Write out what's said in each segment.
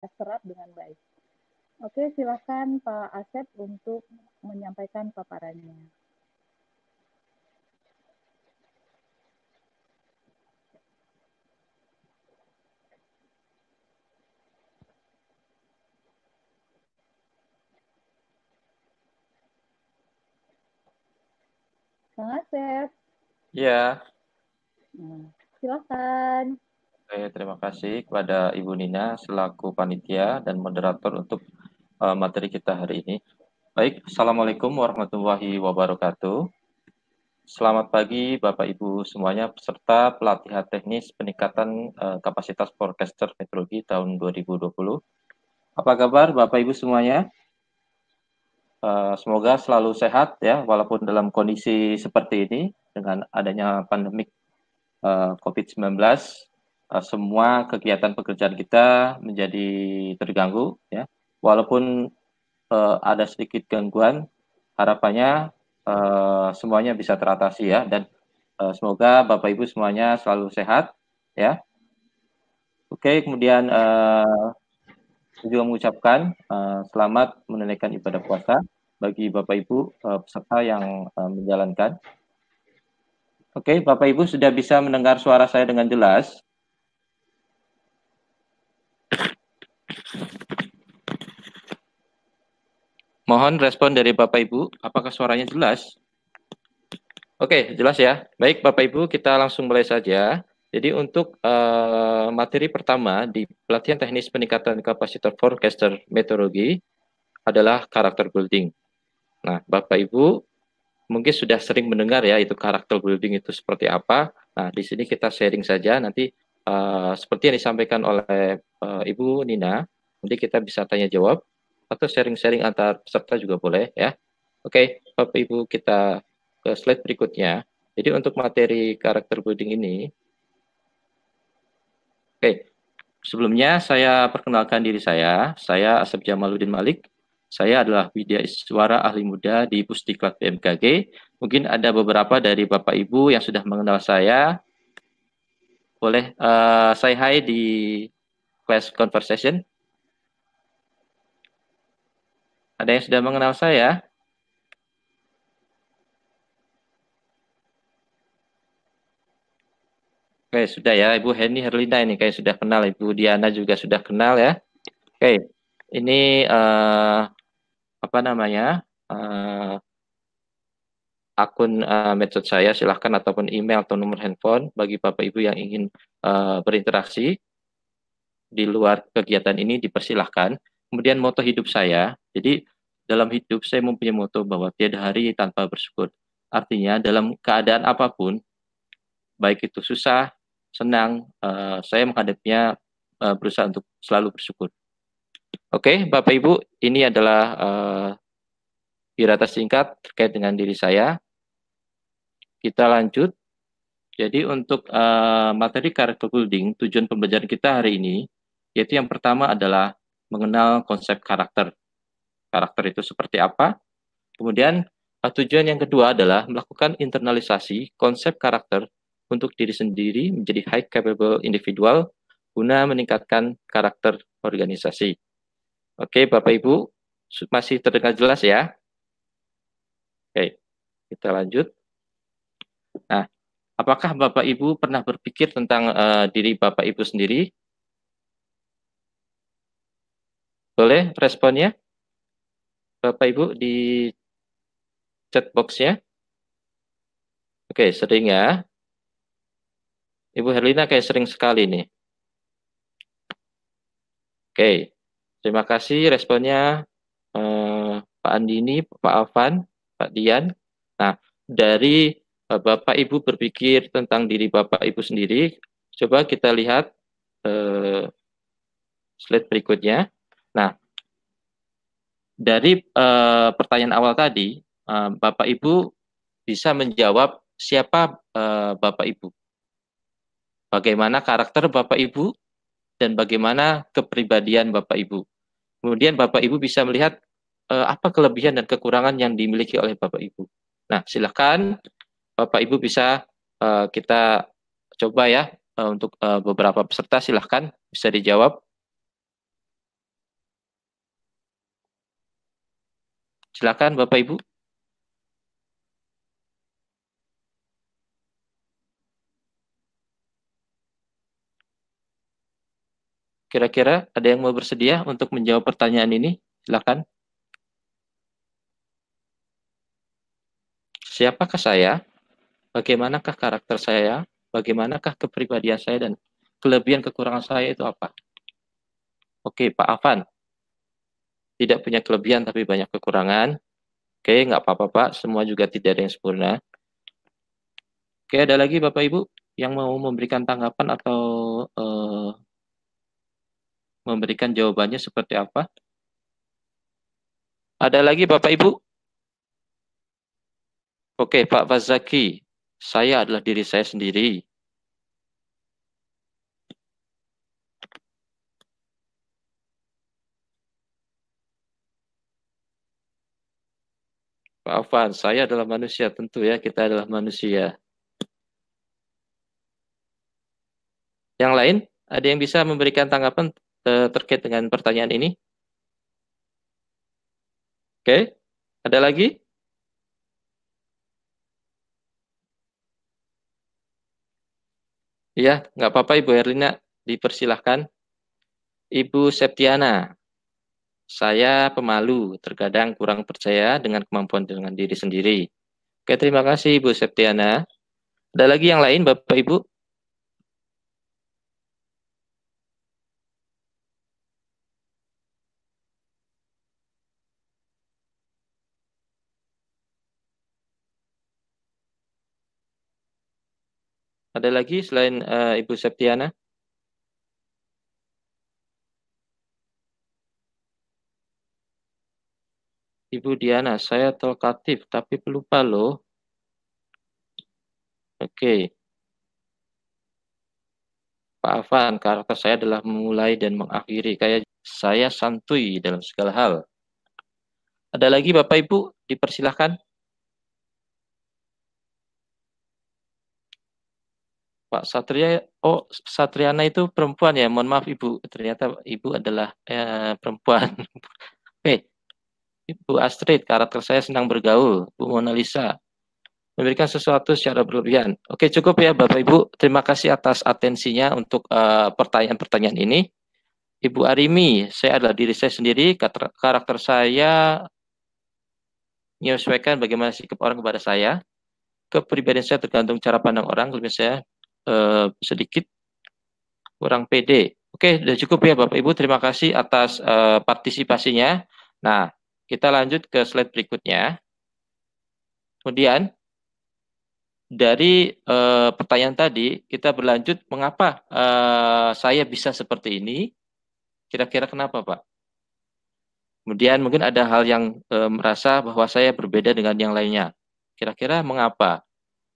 terserap dengan baik. Oke, silakan Pak Asep untuk menyampaikan paparannya. Pak Asep. Ya. silakan. Oke, terima kasih kepada Ibu Nina selaku panitia dan moderator untuk uh, materi kita hari ini. Baik, Assalamualaikum warahmatullahi wabarakatuh. Selamat pagi Bapak Ibu semuanya peserta pelatihan teknis peningkatan uh, kapasitas forecaster meteorologi tahun 2020. Apa kabar Bapak Ibu semuanya? Uh, semoga selalu sehat ya walaupun dalam kondisi seperti ini dengan adanya pandemik uh, COVID-19 Eh, semua kegiatan pekerjaan kita menjadi terganggu ya. Walaupun uh, ada sedikit gangguan, harapannya uh, semuanya bisa teratasi ya dan uh, semoga Bapak Ibu semuanya selalu sehat ya. Oke, kemudian uh, juga mengucapkan uh, selamat menunaikan ibadah puasa bagi Bapak Ibu uh, peserta yang uh, menjalankan. Oke, Bapak Ibu sudah bisa mendengar suara saya dengan jelas. Mohon respon dari Bapak Ibu, apakah suaranya jelas? Oke, jelas ya. Baik Bapak Ibu, kita langsung mulai saja. Jadi untuk uh, materi pertama di pelatihan teknis peningkatan kapasitor forecaster meteorologi adalah karakter building. Nah, Bapak Ibu mungkin sudah sering mendengar ya itu karakter building itu seperti apa. Nah, di sini kita sharing saja nanti uh, seperti yang disampaikan oleh uh, Ibu Nina, nanti kita bisa tanya jawab atau sharing-sharing antar peserta juga boleh ya. Oke, okay, Bapak Ibu kita ke slide berikutnya. Jadi untuk materi karakter building ini, oke, okay, sebelumnya saya perkenalkan diri saya. Saya Asep Jamaluddin Malik. Saya adalah Widya Iswara Ahli Muda di Pusdiklat BMKG. Mungkin ada beberapa dari Bapak Ibu yang sudah mengenal saya. Boleh uh, eh, saya hai di class conversation. Ada yang sudah mengenal saya? Oke, sudah ya. Ibu Henny Herlina ini kayak sudah kenal. Ibu Diana juga sudah kenal ya. Oke, ini uh, apa namanya? Uh, akun uh, medsos saya silahkan ataupun email atau nomor handphone bagi Bapak Ibu yang ingin uh, berinteraksi di luar kegiatan ini dipersilahkan. Kemudian moto hidup saya jadi dalam hidup saya mempunyai moto bahwa tiada hari tanpa bersyukur. Artinya dalam keadaan apapun, baik itu susah, senang, uh, saya menghadapnya uh, berusaha untuk selalu bersyukur. Oke, okay, Bapak Ibu, ini adalah uh, eh, irata singkat terkait dengan diri saya. Kita lanjut. Jadi untuk uh, materi karakter building, tujuan pembelajaran kita hari ini, yaitu yang pertama adalah mengenal konsep karakter karakter itu seperti apa. Kemudian eh, tujuan yang kedua adalah melakukan internalisasi konsep karakter untuk diri sendiri menjadi high capable individual guna meningkatkan karakter organisasi. Oke, Bapak Ibu, masih terdengar jelas ya? Oke, kita lanjut. Nah, apakah Bapak Ibu pernah berpikir tentang uh, diri Bapak Ibu sendiri? Boleh responnya? Bapak Ibu di chat box ya. Oke, sering ya. Ibu Herlina kayak sering sekali nih. Oke, terima kasih responnya eh, Pak Andini, Pak Afan, Pak Dian. Nah, dari eh, Bapak Ibu berpikir tentang diri Bapak Ibu sendiri, coba kita lihat eh, slide berikutnya. Nah, dari uh, pertanyaan awal tadi, uh, Bapak Ibu bisa menjawab siapa uh, Bapak Ibu, bagaimana karakter Bapak Ibu, dan bagaimana kepribadian Bapak Ibu. Kemudian Bapak Ibu bisa melihat uh, apa kelebihan dan kekurangan yang dimiliki oleh Bapak Ibu. Nah, silahkan Bapak Ibu bisa uh, kita coba ya uh, untuk uh, beberapa peserta silahkan bisa dijawab. Silakan Bapak Ibu. Kira-kira ada yang mau bersedia untuk menjawab pertanyaan ini? Silakan. Siapakah saya? Bagaimanakah karakter saya? Bagaimanakah kepribadian saya dan kelebihan kekurangan saya itu apa? Oke, Pak Afan, tidak punya kelebihan tapi banyak kekurangan. Oke, nggak apa-apa Pak, semua juga tidak ada yang sempurna. Oke, ada lagi Bapak Ibu yang mau memberikan tanggapan atau uh, memberikan jawabannya seperti apa? Ada lagi Bapak Ibu? Oke, Pak Fazaki, saya adalah diri saya sendiri. Pak Afan, saya adalah manusia tentu ya, kita adalah manusia. Yang lain, ada yang bisa memberikan tanggapan eh, terkait dengan pertanyaan ini? Oke, ada lagi? Iya, nggak apa-apa Ibu Erlina, dipersilahkan. Ibu Septiana. Saya pemalu, terkadang kurang percaya dengan kemampuan dengan diri sendiri. Oke, terima kasih Ibu Septiana. Ada lagi yang lain Bapak Ibu? Ada lagi selain uh, Ibu Septiana? Ibu Diana, saya telkatif tapi pelupa loh. Oke. Pak Afan, karakter saya adalah memulai dan mengakhiri. Kayak saya santuy dalam segala hal. Ada lagi Bapak Ibu? Dipersilahkan. Pak Satria, oh Satriana itu perempuan ya. Mohon maaf Ibu, ternyata Ibu adalah eh, perempuan. Oke, okay. Bu Astrid, karakter saya senang bergaul. Bu Mona Lisa, memberikan sesuatu secara berlebihan. Oke, cukup ya Bapak Ibu. Terima kasih atas atensinya untuk eh, pertanyaan-pertanyaan uh, ini. Ibu Arimi, saya adalah diri saya sendiri, karakter saya menyesuaikan bagaimana sikap orang kepada saya. Kepribadian saya tergantung cara pandang orang, lebih saya uh, eh, sedikit kurang pede. Oke, sudah cukup ya Bapak Ibu, terima kasih atas uh, partisipasinya. Nah, kita lanjut ke slide berikutnya. Kemudian dari e, pertanyaan tadi kita berlanjut mengapa e, saya bisa seperti ini? Kira-kira kenapa, Pak? Kemudian mungkin ada hal yang e, merasa bahwa saya berbeda dengan yang lainnya. Kira-kira mengapa?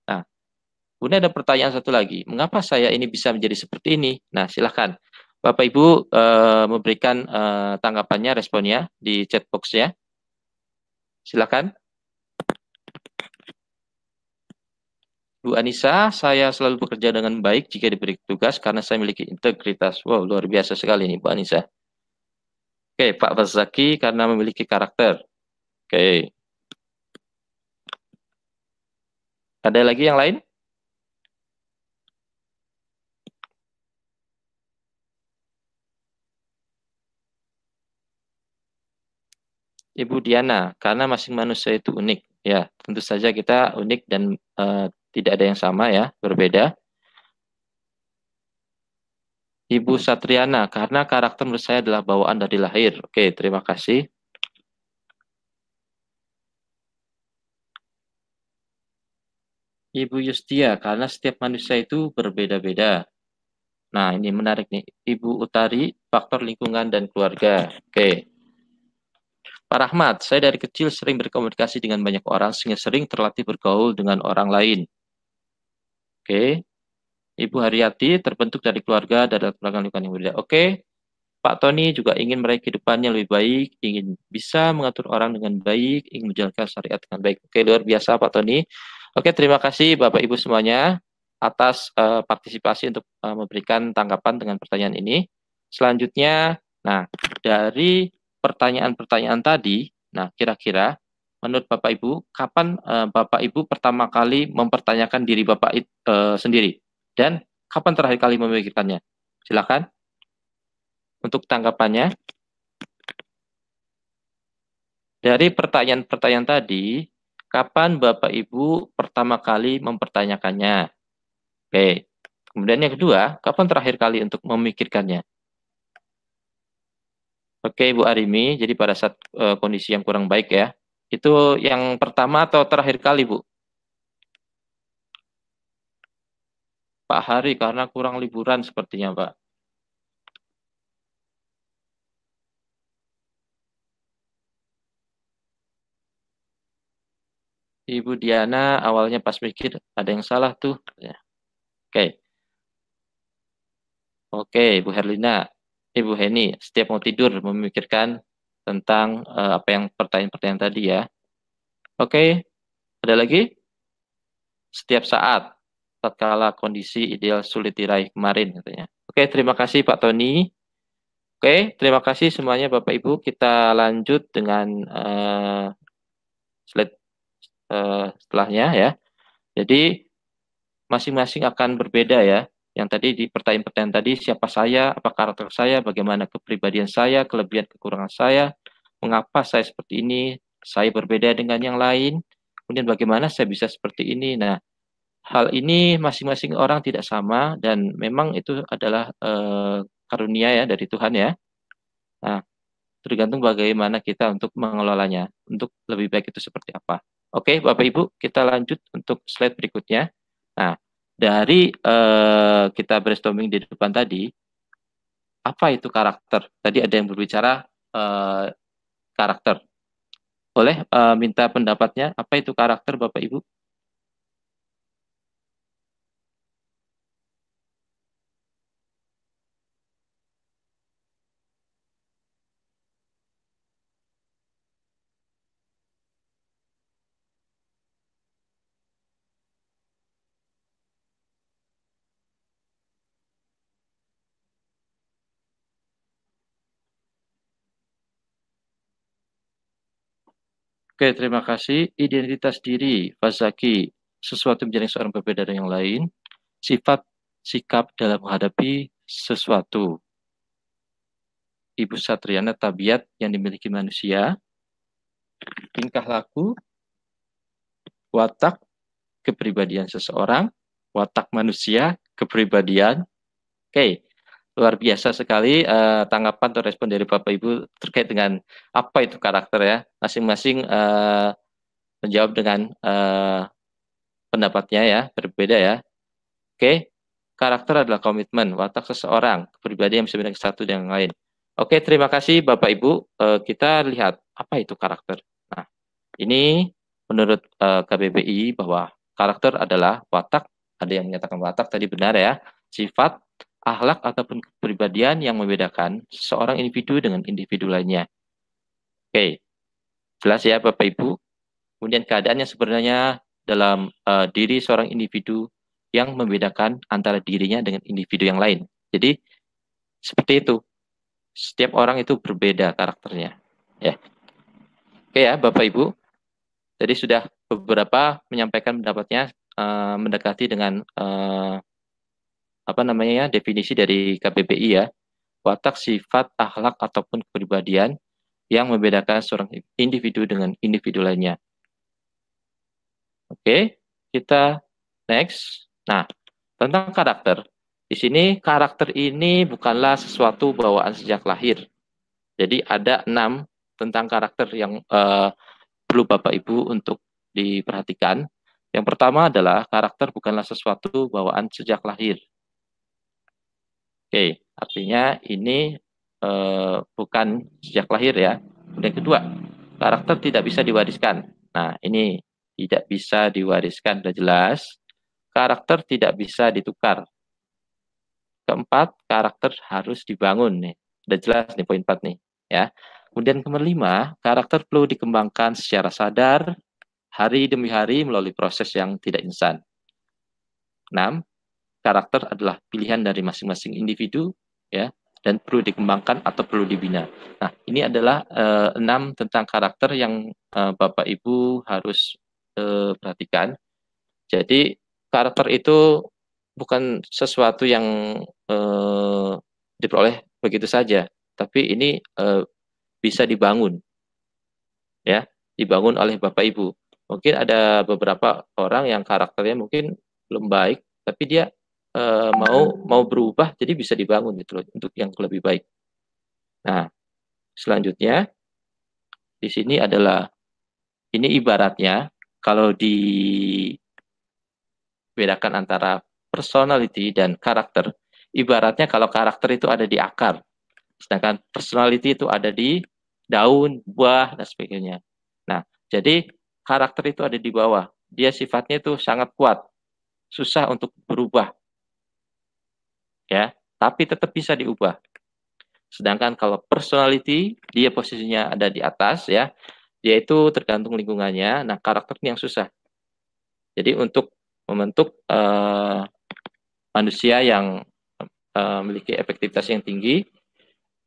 Nah, kemudian ada pertanyaan satu lagi. Mengapa saya ini bisa menjadi seperti ini? Nah, silahkan. Bapak Ibu e, memberikan e, tanggapannya, responnya di chat box ya. Silakan. Bu Anissa, saya selalu bekerja dengan baik jika diberi tugas karena saya memiliki integritas. Wow, luar biasa sekali ini, Bu Anissa. Oke, Pak Fazaki karena memiliki karakter. Oke. Ada lagi yang lain? Ibu Diana, karena masing manusia itu unik. Ya, tentu saja kita unik dan uh, tidak ada yang sama ya, berbeda. Ibu Satriana, karena karakter menurut saya adalah bawaan dari lahir. Oke, terima kasih. Ibu Yustia, karena setiap manusia itu berbeda-beda. Nah, ini menarik nih. Ibu Utari, faktor lingkungan dan keluarga. Oke. Pak Rahmat, saya dari kecil sering berkomunikasi dengan banyak orang sehingga sering terlatih bergaul dengan orang lain. Oke. Okay. Ibu Haryati terbentuk dari keluarga dari belakang lingkungan yang berbeda. Oke. Okay. Pak Tony juga ingin meraih kehidupannya lebih baik, ingin bisa mengatur orang dengan baik, ingin menjalankan syariat dengan baik. Oke, luar biasa Pak Tony. Oke, terima kasih Bapak Ibu semuanya atas uh, partisipasi untuk uh, memberikan tanggapan dengan pertanyaan ini. Selanjutnya, nah dari pertanyaan-pertanyaan tadi, nah kira-kira menurut Bapak Ibu, kapan uh, Bapak Ibu pertama kali mempertanyakan diri Bapak uh, sendiri dan kapan terakhir kali memikirkannya? Silakan untuk tanggapannya. Dari pertanyaan-pertanyaan tadi, kapan Bapak Ibu pertama kali mempertanyakannya? Oke. Kemudian yang kedua, kapan terakhir kali untuk memikirkannya? Oke, Bu Arimi. Jadi pada saat uh, kondisi yang kurang baik ya. Itu yang pertama atau terakhir kali, Bu? Pak Hari karena kurang liburan sepertinya, Pak. Ibu Diana awalnya pas mikir ada yang salah tuh. Oke. Oke, Bu Herlina. Ibu Heni setiap mau tidur memikirkan tentang uh, apa yang pertanyaan-pertanyaan tadi ya. Oke, okay. ada lagi? Setiap saat, tatkala kondisi ideal sulit diraih kemarin katanya. Oke, okay, terima kasih Pak Tony. Oke, okay, terima kasih semuanya Bapak Ibu. Kita lanjut dengan uh, slide uh, setelahnya ya. Jadi masing-masing akan berbeda ya yang tadi di pertanyaan-pertanyaan tadi siapa saya, apa karakter saya, bagaimana kepribadian saya, kelebihan kekurangan saya, mengapa saya seperti ini, saya berbeda dengan yang lain, kemudian bagaimana saya bisa seperti ini. Nah, hal ini masing-masing orang tidak sama dan memang itu adalah eh, karunia ya dari Tuhan ya. Nah, tergantung bagaimana kita untuk mengelolanya, untuk lebih baik itu seperti apa. Oke, Bapak Ibu, kita lanjut untuk slide berikutnya. Nah, dari uh, kita brainstorming di depan tadi, apa itu karakter? Tadi ada yang berbicara uh, karakter. Boleh uh, minta pendapatnya, apa itu karakter Bapak Ibu? Oke, terima kasih. Identitas diri, Fazaki, sesuatu menjadi seorang berbeda dari yang lain. Sifat, sikap dalam menghadapi sesuatu. Ibu Satriana, tabiat yang dimiliki manusia. Tingkah laku, watak, kepribadian seseorang. Watak manusia, kepribadian. Oke, luar biasa sekali uh, tanggapan atau respon dari Bapak Ibu terkait dengan apa itu karakter ya. Masing-masing uh, menjawab dengan uh, pendapatnya ya, berbeda ya. Oke, okay. karakter adalah komitmen, watak seseorang, pribadi yang bisa satu dengan yang lain. Oke, okay, terima kasih Bapak Ibu. Uh, kita lihat apa itu karakter. Nah, ini menurut uh, KBBI bahwa karakter adalah watak, ada yang menyatakan watak tadi benar ya, sifat Ahlak ataupun kepribadian yang membedakan seorang individu dengan individu lainnya. Oke, jelas ya Bapak Ibu. Kemudian keadaannya sebenarnya dalam uh, diri seorang individu yang membedakan antara dirinya dengan individu yang lain. Jadi seperti itu. Setiap orang itu berbeda karakternya. Ya. Oke ya Bapak Ibu. Jadi sudah beberapa menyampaikan pendapatnya uh, mendekati dengan uh, apa namanya ya definisi dari KBBI ya watak sifat akhlak ataupun kepribadian yang membedakan seorang individu dengan individu lainnya. Oke, kita next. Nah, tentang karakter. Di sini karakter ini bukanlah sesuatu bawaan sejak lahir. Jadi ada enam tentang karakter yang uh, perlu Bapak Ibu untuk diperhatikan. Yang pertama adalah karakter bukanlah sesuatu bawaan sejak lahir. Oke, artinya ini uh, bukan sejak lahir ya. Kemudian kedua, karakter tidak bisa diwariskan. Nah, ini tidak bisa diwariskan sudah jelas. Karakter tidak bisa ditukar. Keempat, karakter harus dibangun nih. Sudah jelas nih poin empat nih, ya. Kemudian lima, karakter perlu dikembangkan secara sadar hari demi hari melalui proses yang tidak instan. 6 karakter adalah pilihan dari masing-masing individu ya dan perlu dikembangkan atau perlu dibina. Nah, ini adalah uh, enam tentang karakter yang uh, Bapak Ibu harus uh, perhatikan. Jadi karakter itu bukan sesuatu yang uh, diperoleh begitu saja, tapi ini uh, bisa dibangun, ya, dibangun oleh Bapak Ibu. Mungkin ada beberapa orang yang karakternya mungkin belum baik, tapi dia uh, mau hmm. mau berubah jadi bisa dibangun gitu loh untuk yang lebih baik. Nah, selanjutnya di sini adalah ini ibaratnya kalau di dibedakan antara personality dan karakter, ibaratnya kalau karakter itu ada di akar, sedangkan personality itu ada di daun, buah, dan sebagainya. Nah, jadi karakter itu ada di bawah. Dia sifatnya itu sangat kuat, susah untuk berubah ya, tapi tetap bisa diubah. Sedangkan kalau personality, dia posisinya ada di atas ya, yaitu tergantung lingkungannya. Nah, karakternya yang susah. Jadi untuk membentuk uh, manusia yang uh, memiliki efektivitas yang tinggi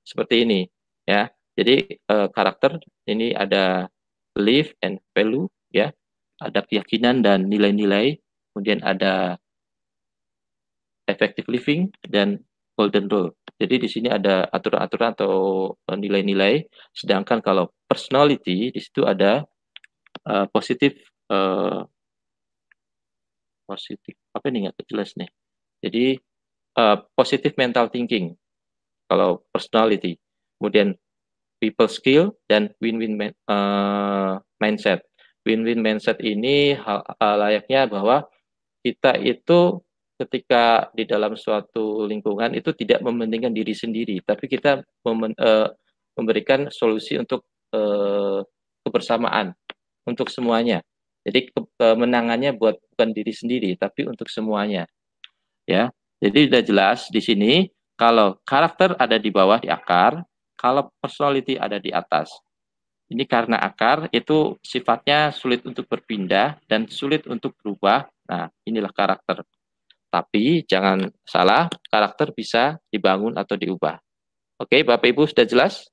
seperti ini ya. Jadi uh, karakter ini ada belief and value ya, ada keyakinan dan nilai-nilai, kemudian ada effective living dan golden rule. Jadi di sini ada aturan-aturan atau nilai-nilai. Sedangkan kalau personality di situ ada uh, positif uh, positif apa ini nggak jelas nih. Jadi uh, eh, positif mental thinking kalau personality. Kemudian people skill dan win-win uh, mindset. Win-win mindset ini hal, uh, layaknya bahwa kita itu ketika di dalam suatu lingkungan itu tidak mementingkan diri sendiri, tapi kita memen, uh, memberikan solusi untuk uh, kebersamaan untuk semuanya. Jadi kemenangannya eh, buat bukan diri sendiri, tapi untuk semuanya. Ya, jadi sudah jelas di sini kalau karakter ada di bawah di akar, kalau personality ada di atas. Ini karena akar itu sifatnya sulit untuk berpindah dan sulit untuk berubah. Nah, inilah karakter. Tapi jangan salah, karakter bisa dibangun atau diubah. Oke, Bapak Ibu sudah jelas?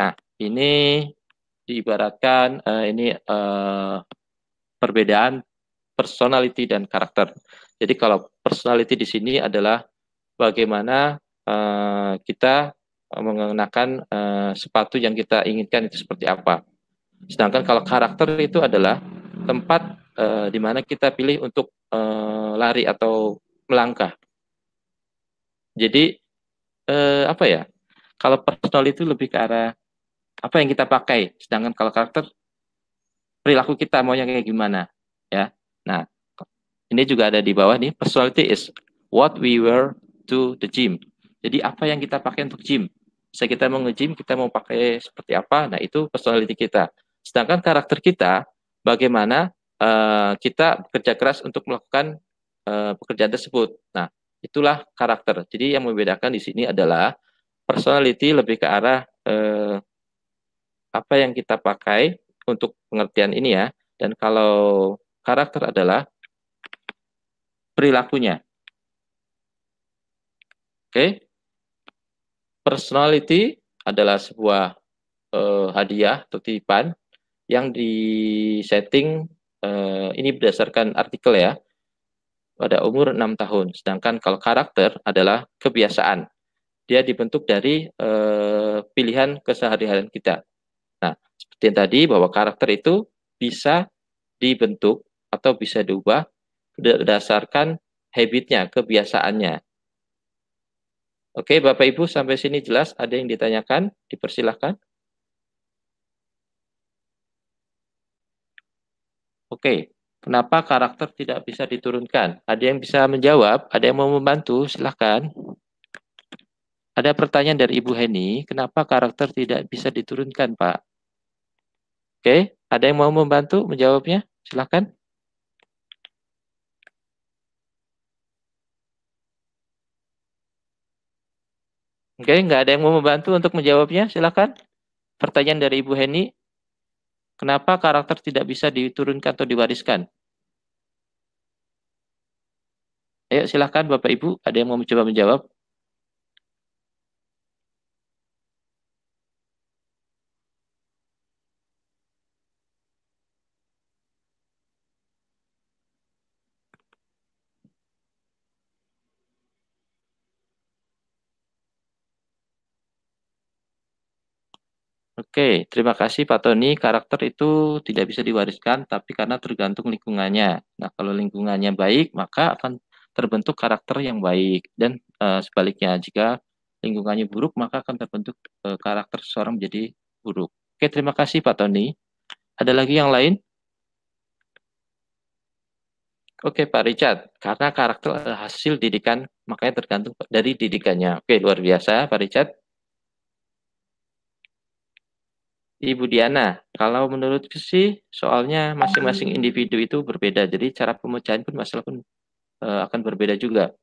Nah, ini diibaratkan uh, ini uh, perbedaan personality dan karakter. Jadi kalau personality di sini adalah bagaimana uh, kita mengenakan uh, sepatu yang kita inginkan itu seperti apa. Sedangkan kalau karakter itu adalah tempat uh, di mana kita pilih untuk uh, lari atau melangkah. Jadi uh, apa ya? Kalau personal itu lebih ke arah apa yang kita pakai, sedangkan kalau karakter perilaku kita maunya kayak gimana, ya. Nah, ini juga ada di bawah nih. Personality is what we wear to the gym. Jadi apa yang kita pakai untuk gym? Saya kita mau nge-gym, kita mau pakai seperti apa? Nah, itu personality kita. Sedangkan karakter kita bagaimana uh, kita bekerja keras untuk melakukan uh, pekerjaan tersebut. Nah, itulah karakter. Jadi yang membedakan di sini adalah personality lebih ke arah uh, apa yang kita pakai untuk pengertian ini ya. Dan kalau karakter adalah perilakunya. Oke. Okay? Personality adalah sebuah uh, hadiah atau titipan yang disetting eh, ini berdasarkan artikel ya, pada umur 6 tahun. Sedangkan kalau karakter adalah kebiasaan. Dia dibentuk dari eh, pilihan keseharian kita. Nah, seperti yang tadi bahwa karakter itu bisa dibentuk atau bisa diubah berdasarkan habitnya, kebiasaannya. Oke, Bapak Ibu sampai sini jelas ada yang ditanyakan, dipersilahkan. Oke, kenapa karakter tidak bisa diturunkan? Ada yang bisa menjawab? Ada yang mau membantu? Silahkan. Ada pertanyaan dari Ibu Heni, kenapa karakter tidak bisa diturunkan, Pak? Oke, ada yang mau membantu menjawabnya? Silahkan. Oke, nggak ada yang mau membantu untuk menjawabnya? Silahkan. Pertanyaan dari Ibu Heni, Kenapa karakter tidak bisa diturunkan atau diwariskan? Ayo silahkan Bapak Ibu, ada yang mau mencoba menjawab? Oke, terima kasih Pak Tony. Karakter itu tidak bisa diwariskan, tapi karena tergantung lingkungannya. Nah, kalau lingkungannya baik, maka akan terbentuk karakter yang baik. Dan uh, sebaliknya, jika lingkungannya buruk, maka akan terbentuk uh, karakter seseorang menjadi buruk. Oke, terima kasih Pak Tony. Ada lagi yang lain? Oke Pak Richard, karena karakter hasil didikan, makanya tergantung dari didikannya. Oke, luar biasa Pak Richard. Ibu Diana, kalau menurutku sih soalnya masing-masing individu itu berbeda, jadi cara pemecahan pun masalah pun e, akan berbeda juga.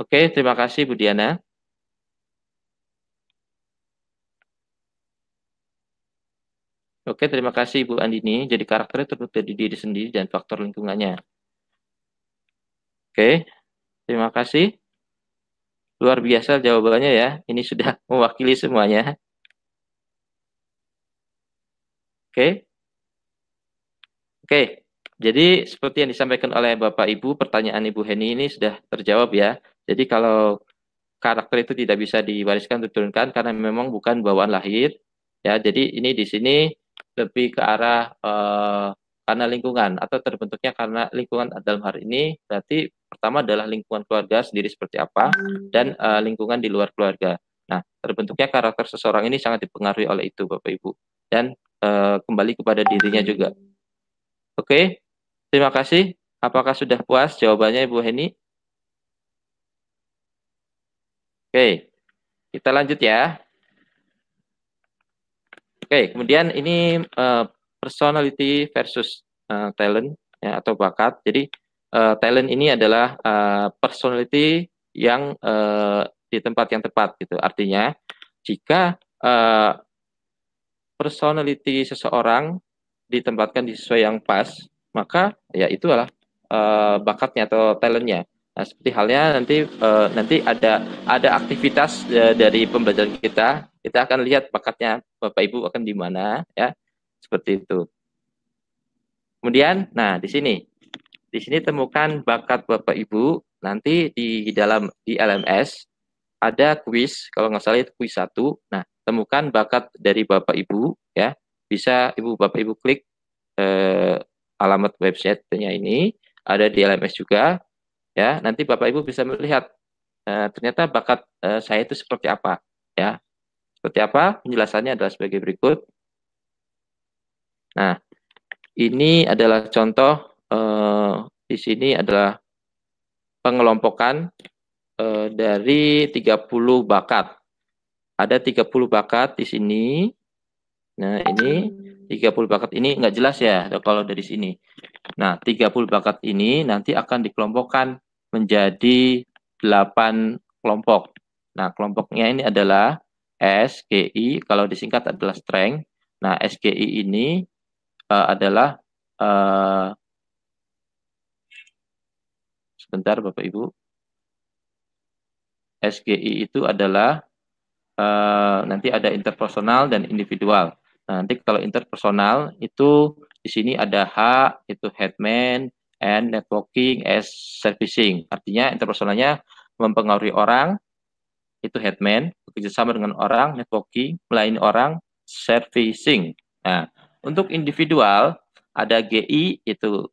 Oke, terima kasih Bu Diana. Oke, terima kasih Bu Andini. Jadi karakternya terbentuk dari diri sendiri dan faktor lingkungannya. Oke, terima kasih. Luar biasa jawabannya ya. Ini sudah mewakili semuanya. Oke. Oke. Jadi seperti yang disampaikan oleh Bapak Ibu, pertanyaan Ibu Heni ini sudah terjawab ya. Jadi kalau karakter itu tidak bisa diwariskan diturunkan karena memang bukan bawaan lahir ya. Jadi ini di sini lebih ke arah eh, karena lingkungan atau terbentuknya karena lingkungan dalam hal ini berarti pertama adalah lingkungan keluarga sendiri seperti apa dan eh, lingkungan di luar keluarga. Nah, terbentuknya karakter seseorang ini sangat dipengaruhi oleh itu Bapak Ibu. Dan uh, kembali kepada dirinya juga. Oke, okay? terima kasih. Apakah sudah puas jawabannya Ibu Heni? Oke, okay. kita lanjut ya. Oke, okay, kemudian ini uh, personality versus uh, talent ya, atau bakat. Jadi uh, talent ini adalah uh, personality yang uh, di tempat yang tepat gitu. Artinya jika uh, personality seseorang ditempatkan di sesuai yang pas, maka ya itulah uh, bakatnya atau talentnya. Nah, seperti halnya nanti uh, nanti ada ada aktivitas uh, dari pembelajaran kita, kita akan lihat bakatnya Bapak Ibu akan di mana ya. Seperti itu. Kemudian, nah di sini di sini temukan bakat Bapak Ibu nanti di dalam di LMS ada kuis kalau nggak salah itu kuis satu. Nah, temukan bakat dari Bapak Ibu ya. Bisa Ibu Bapak Ibu klik eh, alamat websitenya ini ada di LMS juga ya. Nanti Bapak Ibu bisa melihat eh, ternyata bakat eh, saya itu seperti apa ya. Seperti apa? Penjelasannya adalah sebagai berikut. Nah, ini adalah contoh eh, di sini adalah pengelompokan eh, dari 30 bakat ada 30 bakat di sini. Nah, ini 30 bakat ini nggak jelas ya kalau dari sini. Nah, 30 bakat ini nanti akan dikelompokkan menjadi 8 kelompok. Nah, kelompoknya ini adalah SGI, kalau disingkat adalah strength. Nah, SGI ini uh, adalah uh, sebentar Bapak Ibu. SGI itu adalah Eh, nanti ada interpersonal dan individual. Nah, nanti kalau interpersonal itu di sini ada H itu headman and networking as servicing. Artinya interpersonalnya mempengaruhi orang itu headman, bekerjasama dengan orang, networking, melayani orang, servicing. Nah, untuk individual ada GI itu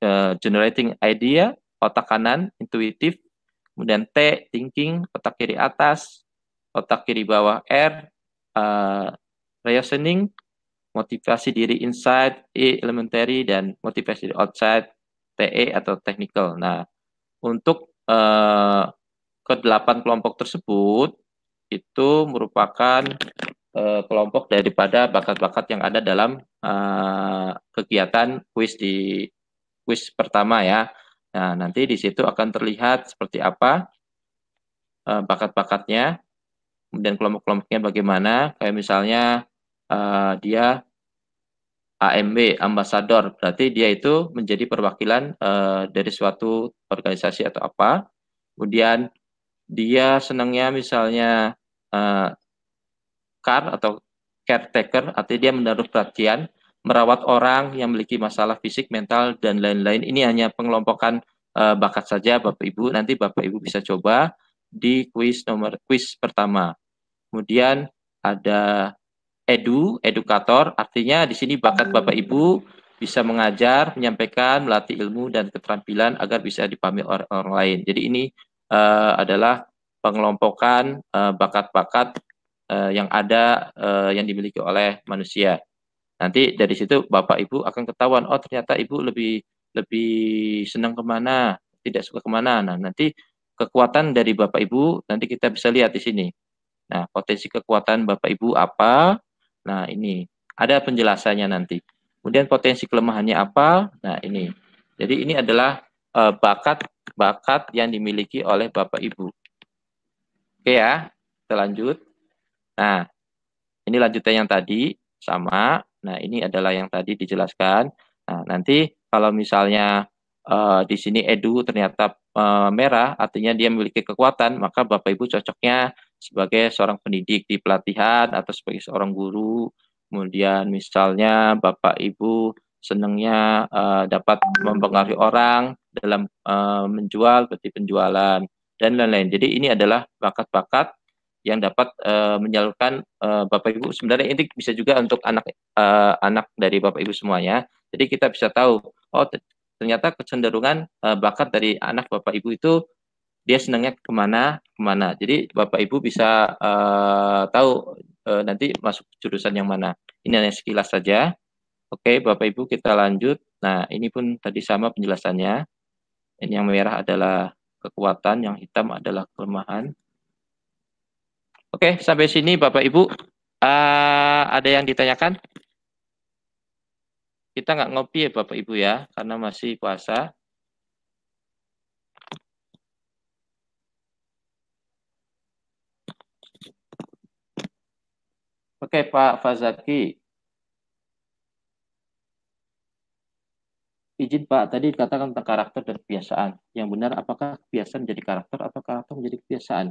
uh, generating idea, otak kanan, intuitif, kemudian T thinking, otak kiri atas, otak kiri bawah R, uh, reasoning, motivasi diri inside, E elementary, dan motivasi diri outside, TE atau technical. Nah, untuk uh, ke delapan kelompok tersebut, itu merupakan uh, kelompok daripada bakat-bakat yang ada dalam uh, kegiatan quiz di quiz pertama ya. Nah, nanti di situ akan terlihat seperti apa bakat-bakatnya kemudian kelompok-kelompoknya bagaimana kayak misalnya uh, dia AMB ambasador berarti dia itu menjadi perwakilan uh, dari suatu organisasi atau apa kemudian dia senangnya misalnya uh, eh, car atau caretaker artinya dia menaruh perhatian merawat orang yang memiliki masalah fisik mental dan lain-lain ini hanya pengelompokan uh, bakat saja Bapak Ibu nanti Bapak Ibu bisa coba di kuis nomor kuis pertama. Kemudian ada edu, edukator, artinya di sini bakat Bapak Ibu bisa mengajar, menyampaikan, melatih ilmu dan keterampilan agar bisa dipahami orang, orang lain. Jadi ini uh, adalah pengelompokan bakat eh, bakat-bakat uh, yang ada uh, yang dimiliki oleh manusia. Nanti dari situ Bapak Ibu akan ketahuan, oh ternyata Ibu lebih lebih senang kemana, tidak suka kemana. Nah nanti kekuatan dari Bapak Ibu nanti kita bisa lihat di sini. Nah, potensi kekuatan Bapak Ibu apa? Nah, ini ada penjelasannya nanti. Kemudian potensi kelemahannya apa? Nah, ini. Jadi ini adalah bakat eh, bakat bakat yang dimiliki oleh Bapak Ibu. Oke ya, kita lanjut. Nah, ini lanjutan yang tadi sama. Nah, ini adalah yang tadi dijelaskan. Nah, nanti kalau misalnya uh, di sini edu ternyata uh, merah, artinya dia memiliki kekuatan, maka Bapak Ibu cocoknya sebagai seorang pendidik di pelatihan atau sebagai seorang guru. Kemudian misalnya Bapak Ibu senangnya uh, dapat mempengaruhi orang dalam uh, menjual seperti penjualan dan lain-lain. Jadi ini adalah bakat-bakat yang dapat uh, menyalurkan uh, Bapak Ibu. Sebenarnya ini bisa juga untuk anak uh, anak dari Bapak Ibu semuanya. Jadi kita bisa tahu oh ternyata kecenderungan uh, bakat dari anak bapak ibu itu dia senangnya kemana kemana jadi bapak ibu bisa uh, tahu uh, nanti masuk jurusan yang mana ini hanya sekilas saja oke bapak ibu kita lanjut nah ini pun tadi sama penjelasannya ini yang merah adalah kekuatan yang hitam adalah kelemahan oke sampai sini bapak ibu uh, ada yang ditanyakan kita nggak ngopi ya Bapak Ibu ya, karena masih puasa. Oke Pak Fazaki. Izin Pak, tadi katakan tentang karakter dan kebiasaan. Yang benar, apakah kebiasaan menjadi karakter atau karakter menjadi kebiasaan?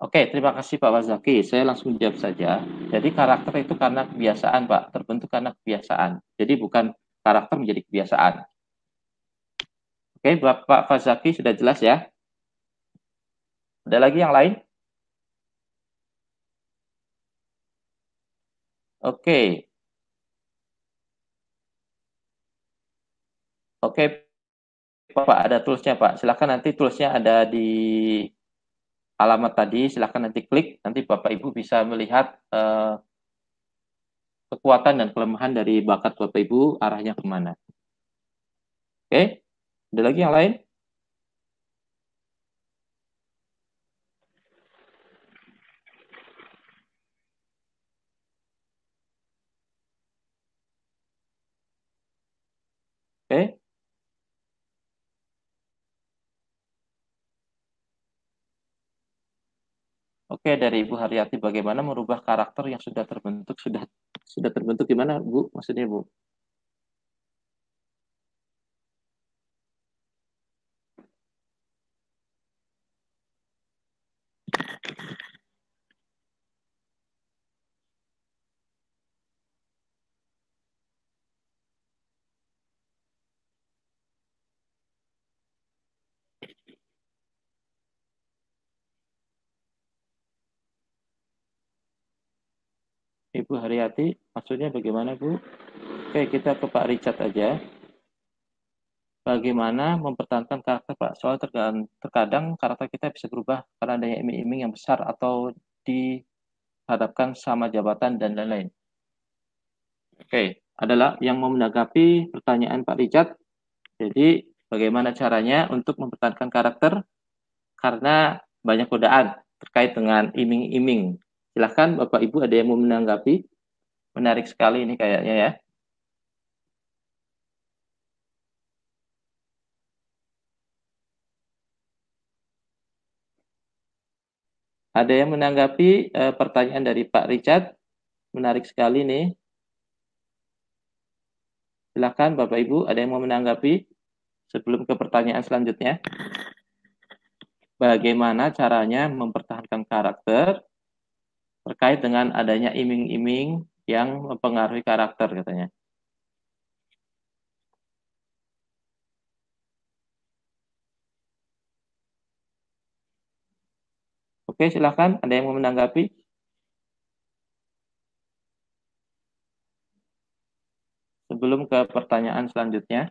Oke, terima kasih Pak Wazaki. Saya langsung jawab saja. Jadi karakter itu karena kebiasaan, Pak. Terbentuk karena kebiasaan. Jadi bukan karakter menjadi kebiasaan. Oke, Bapak Fazaki sudah jelas ya? Ada lagi yang lain? Oke. Oke, Pak, ada toolsnya, Pak. Silakan nanti toolsnya ada di alamat tadi, silahkan nanti klik. Nanti Bapak Ibu bisa melihat eh, kekuatan dan kelemahan dari bakat Bapak Ibu, arahnya kemana. Oke, ada lagi yang lain? Oke, dari Ibu Haryati bagaimana merubah karakter yang sudah terbentuk sudah sudah terbentuk gimana Bu? Maksudnya Bu? Ibu Haryati, maksudnya bagaimana Bu? Oke, kita ke Pak Richard aja. Bagaimana mempertahankan karakter Pak? Soal terkadang karakter kita bisa berubah karena adanya iming-iming yang besar atau dihadapkan sama jabatan dan lain-lain. Oke, adalah yang mau menanggapi pertanyaan Pak Richard. Jadi, bagaimana caranya untuk mempertahankan karakter? Karena banyak godaan terkait dengan iming-iming Silahkan Bapak Ibu ada yang mau menanggapi. Menarik sekali ini kayaknya ya. Ada yang menanggapi eh, pertanyaan dari Pak Richard? Menarik sekali nih. silahkan Bapak Ibu, ada yang mau menanggapi sebelum ke pertanyaan selanjutnya? Bagaimana caranya mempertahankan karakter terkait dengan adanya iming-iming yang mempengaruhi karakter katanya. Oke, silakan Ada yang mau menanggapi? Sebelum ke pertanyaan selanjutnya.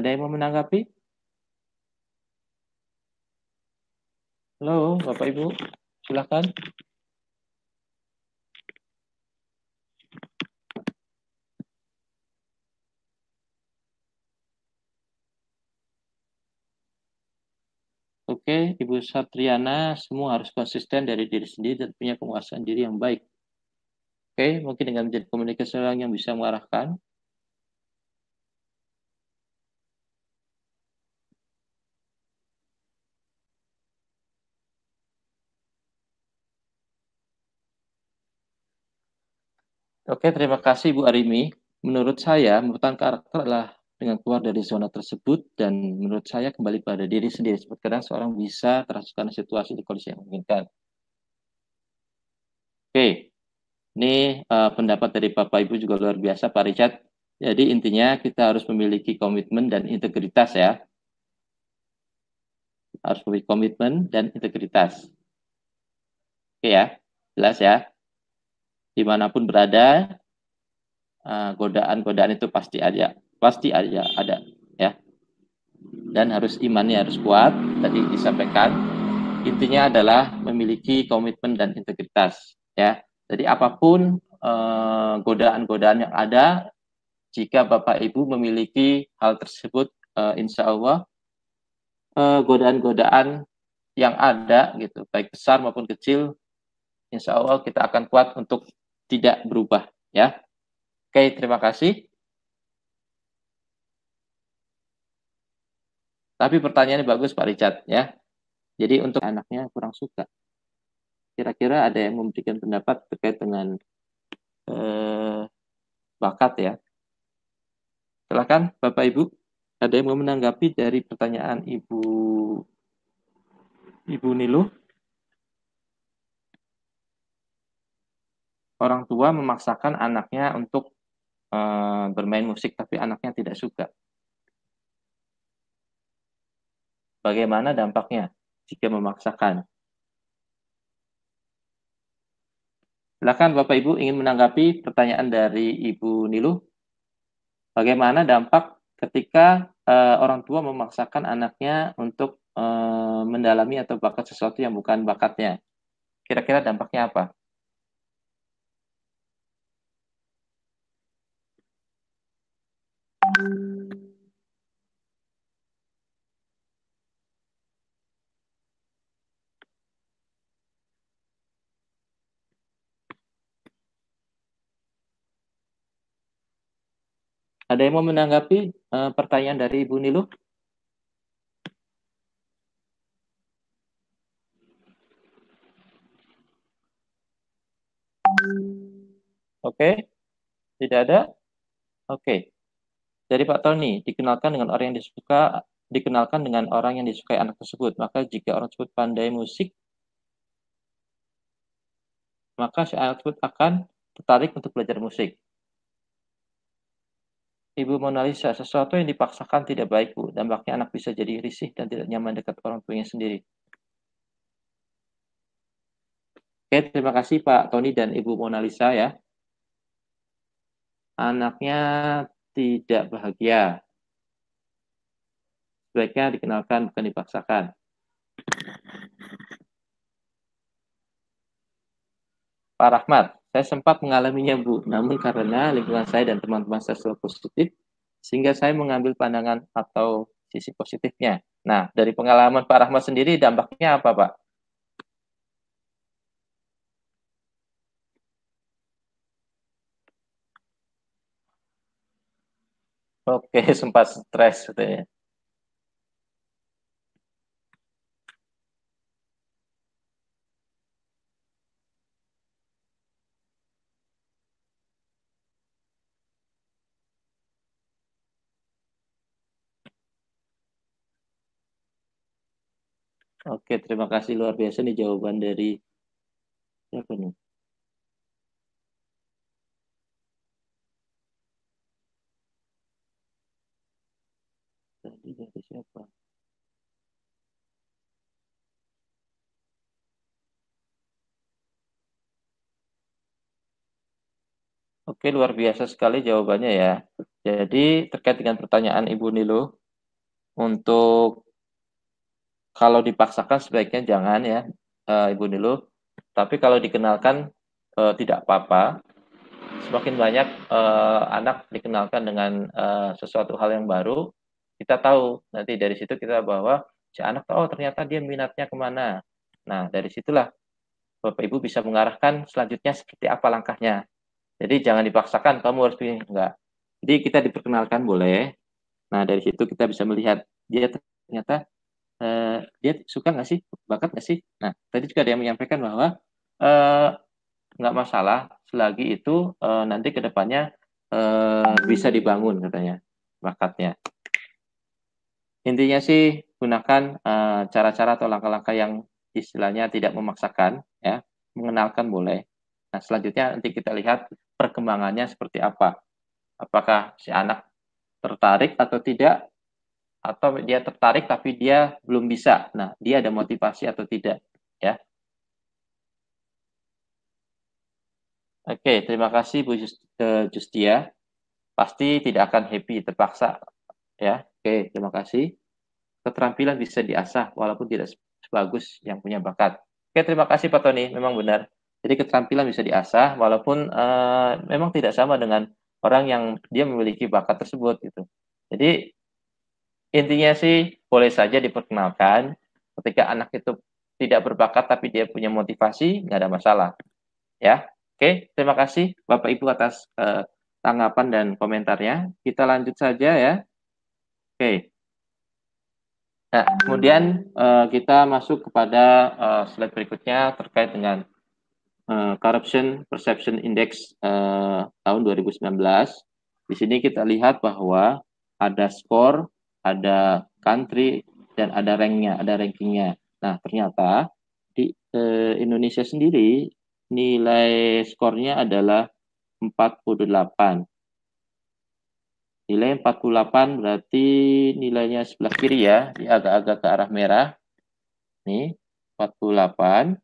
Ada yang mau menanggapi? Halo, Bapak Ibu, silakan. Oke, Ibu Satriana, semua harus konsisten dari diri sendiri dan punya penguasaan diri yang baik. Oke, mungkin dengan menjadi komunikasi orang yang bisa mengarahkan, Oke, terima kasih Bu Arimi. Menurut saya, mutang karakter adalah dengan keluar dari zona tersebut dan menurut saya kembali pada diri sendiri. Seperti kadang seorang bisa terasukan situasi di kondisi yang menginginkan. Oke, ini uh, pendapat dari Bapak Ibu juga luar biasa Pak Richard. Jadi intinya kita harus memiliki komitmen dan integritas ya. Harus memiliki komitmen dan integritas. Oke ya, jelas ya dimanapun berada eh, godaan-godaan uh, itu pasti ada pasti ada ada ya dan harus imannya harus kuat tadi disampaikan intinya adalah memiliki komitmen dan integritas ya jadi apapun uh, godaan-godaan yang ada jika bapak ibu memiliki hal tersebut uh, insya Allah godaan-godaan yang ada gitu baik besar maupun kecil insya Allah kita akan kuat untuk tidak berubah ya. Oke, terima kasih. Tapi pertanyaannya bagus Pak Richard ya. Jadi untuk anaknya kurang suka. Kira-kira ada yang memberikan pendapat terkait dengan eh, bakat ya. Silakan Bapak Ibu, ada yang mau menanggapi dari pertanyaan Ibu Ibu Nilu? orang tua memaksakan anaknya untuk uh, bermain musik tapi anaknya tidak suka. Bagaimana dampaknya jika memaksakan? Silakan Bapak Ibu ingin menanggapi pertanyaan dari Ibu Nilu. Bagaimana dampak ketika uh, orang tua memaksakan anaknya untuk uh, mendalami atau bakat sesuatu yang bukan bakatnya? Kira-kira dampaknya apa? Ada yang mau menanggapi uh, pertanyaan dari Ibu Nilu? Oke, okay. tidak ada? Oke, okay. Jadi Pak Tony, dikenalkan dengan orang yang disuka, dikenalkan dengan orang yang disukai anak tersebut. Maka jika orang tersebut pandai musik, maka si anak tersebut akan tertarik untuk belajar musik. Ibu Mona Lisa, sesuatu yang dipaksakan tidak baik, Bu. Dampaknya anak bisa jadi risih dan tidak nyaman dekat orang tuanya sendiri. Oke, terima kasih Pak Tony dan Ibu Mona Lisa ya. Anaknya tidak bahagia. Sebaiknya dikenalkan bukan dipaksakan. Pak Rahmat, saya sempat mengalaminya Bu, namun karena lingkungan saya dan teman-teman saya selalu positif, sehingga saya mengambil pandangan atau sisi positifnya. Nah, dari pengalaman Pak Rahmat sendiri dampaknya apa Pak? Oke, sempat stres katanya. Oke, terima kasih luar biasa nih jawaban dari siapa nih? siapa? Oke, luar biasa sekali jawabannya ya. Jadi terkait dengan pertanyaan Ibu Nilo, untuk kalau dipaksakan sebaiknya jangan ya, eh, Ibu Nilo. Tapi kalau dikenalkan eh, tidak apa-apa. Semakin banyak eh, anak dikenalkan dengan sesuatu hal yang baru, kita tahu nanti dari situ kita bahwa si anak tahu oh, ternyata dia minatnya kemana. Nah dari situlah bapak ibu bisa mengarahkan selanjutnya seperti apa langkahnya. Jadi jangan dipaksakan kamu harus pilih enggak. Jadi kita diperkenalkan boleh. Nah dari situ kita bisa melihat dia ternyata Uh, dia suka nggak sih bakat nggak sih. Nah tadi juga ada yang menyampaikan bahwa enggak eh, nggak masalah selagi itu uh, nanti kedepannya uh, bisa dibangun katanya bakatnya intinya sih gunakan eh, cara-cara uh, atau langkah-langkah yang istilahnya tidak memaksakan ya mengenalkan boleh nah selanjutnya nanti kita lihat perkembangannya seperti apa apakah si anak tertarik atau tidak atau dia tertarik tapi dia belum bisa nah dia ada motivasi atau tidak ya Oke, terima kasih Bu eh, Justia. Pasti tidak akan happy, terpaksa ya Oke, terima kasih. Keterampilan bisa diasah walaupun tidak sebagus yang punya bakat. Oke, terima kasih Pak Tony. Memang benar. Jadi keterampilan bisa diasah walaupun uh, memang tidak sama dengan orang yang dia memiliki bakat tersebut gitu. Jadi intinya sih boleh saja diperkenalkan ketika anak itu tidak berbakat tapi dia punya motivasi nggak ada masalah. Ya. Oke, terima kasih Bapak Ibu atas uh, tanggapan dan komentarnya. Kita lanjut saja ya. Oke. Nah, kemudian uh, kita masuk kepada uh, slide berikutnya terkait dengan uh, Corruption Perception Index uh, tahun 2019. Di sini kita lihat bahwa ada skor, ada country, dan ada ranknya, ada rankingnya. Nah, ternyata di uh, Indonesia sendiri nilai skornya adalah 48. Nilai 48 berarti nilainya sebelah kiri ya. Dia agak-agak ke arah merah. Nih, 48.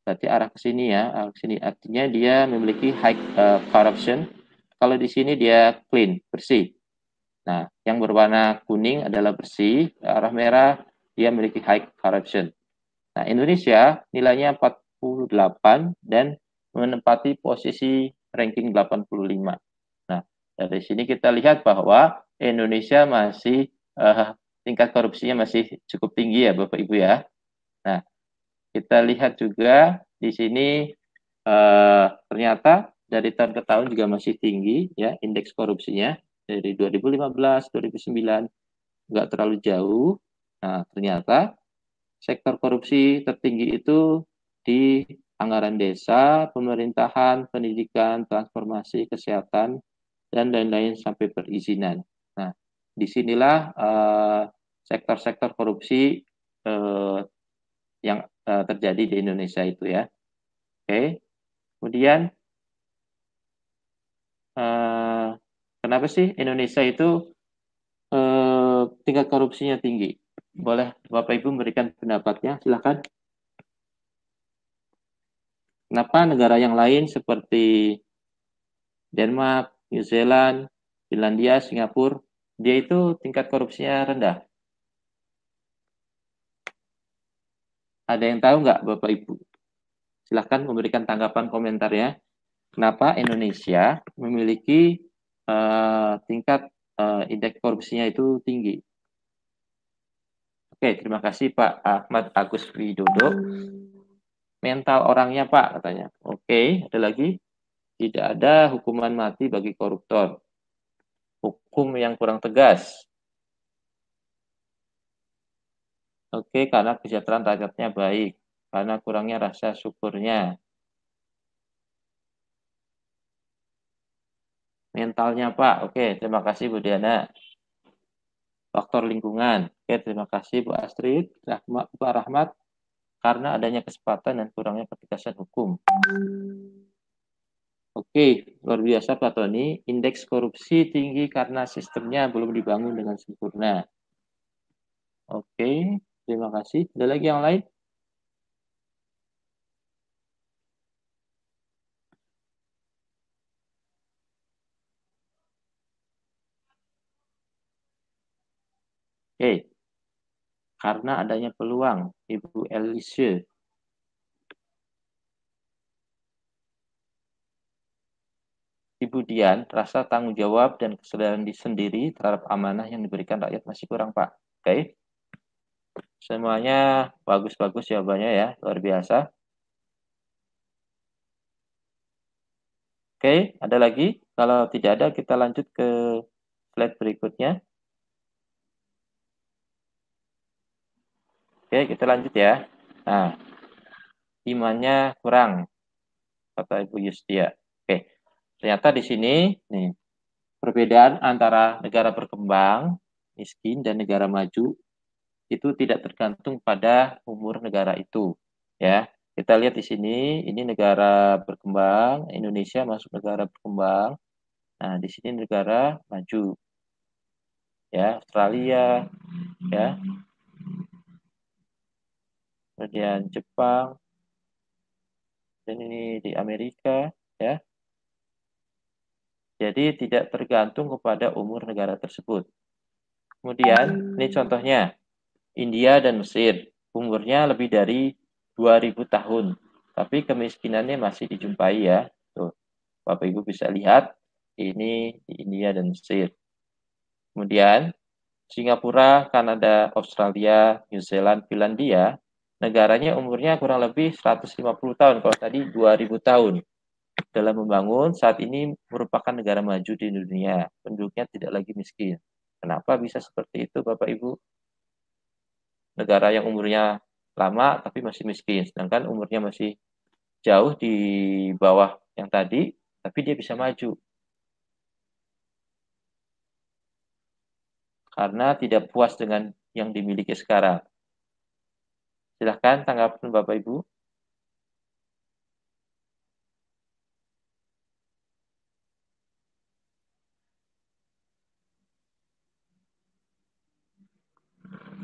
Berarti arah ke sini ya. Arah ke sini. Artinya dia memiliki high eh, corruption. Kalau di sini dia clean, bersih. Nah, yang berwarna kuning adalah bersih. Arah merah dia memiliki high corruption. Nah, Indonesia nilainya 48 dan menempati posisi ranking 85. Nah, dari sini kita lihat bahwa Indonesia masih uh, tingkat korupsinya masih cukup tinggi ya Bapak Ibu ya. Nah, kita lihat juga di sini uh, ternyata dari tahun ke tahun juga masih tinggi ya indeks korupsinya dari 2015, 2009 nggak terlalu jauh. Nah, ternyata sektor korupsi tertinggi itu di anggaran desa, pemerintahan, pendidikan, transformasi, kesehatan, dan lain-lain sampai perizinan. Nah, disinilah eh, sektor-sektor uh, korupsi uh, yang uh, terjadi di Indonesia itu ya. Oke, kemudian kenapa sih Indonesia itu tingkat korupsinya tinggi? Boleh Bapak Ibu memberikan pendapatnya, silahkan. Kenapa negara yang lain seperti Denmark, New Zealand, Finlandia, Singapura, dia itu tingkat korupsinya rendah. Ada yang tahu nggak Bapak Ibu? Silahkan memberikan tanggapan komentar ya. Kenapa Indonesia memiliki uh, tingkat uh, indeks korupsinya itu tinggi? Oke, terima kasih Pak Ahmad Agus Widodo. Mental orangnya Pak katanya. Oke, ada lagi? Tidak ada hukuman mati bagi koruptor. Hukum yang kurang tegas. Oke, karena kesejahteraan rakyatnya baik, karena kurangnya rasa syukurnya. Mentalnya, Pak. Oke, terima kasih Bu Diana. Faktor lingkungan. Oke, terima kasih Bu Astrid, Rahmat, Pak Rahmat, karena adanya kesempatan dan kurangnya ketegasan hukum. Oke, luar biasa Pak Tony. Indeks korupsi tinggi karena sistemnya belum dibangun dengan sempurna. Oke, terima kasih. Ada lagi yang lain? Oke, karena adanya peluang, Ibu Elise Ibu Dian, rasa tanggung jawab dan kesadaran di sendiri terhadap amanah yang diberikan rakyat masih kurang, Pak. Oke. Okay? Semuanya bagus-bagus jawabannya ya, luar biasa. Oke, okay, ada lagi? Kalau tidak ada, kita lanjut ke slide berikutnya. Oke, kita lanjut ya. Nah, imannya kurang, kata Ibu Yustia. Ternyata di sini nih perbedaan antara negara berkembang miskin dan negara maju itu tidak tergantung pada umur negara itu ya. Kita lihat di sini ini negara berkembang, Indonesia masuk negara berkembang. Nah, di sini negara maju. Ya, Australia ya. Kemudian Jepang dan ini di Amerika ya. Jadi tidak tergantung kepada umur negara tersebut. Kemudian, ini hmm. contohnya. India dan Mesir, umurnya lebih dari 2000 tahun, tapi kemiskinannya masih dijumpai ya. Tuh, Bapak Ibu bisa lihat ini di India dan Mesir. Kemudian Singapura, Kanada, Australia, New Zealand, Finlandia, negaranya umurnya kurang lebih 150 tahun, kalau tadi 2000 tahun dalam membangun saat ini merupakan negara maju di dunia. Penduduknya tidak lagi miskin. Kenapa bisa seperti itu, Bapak Ibu? Negara yang umurnya lama tapi masih miskin, sedangkan umurnya masih jauh di bawah yang tadi, tapi dia bisa maju. Karena tidak puas dengan yang dimiliki sekarang. Silahkan tanggapan Bapak Ibu.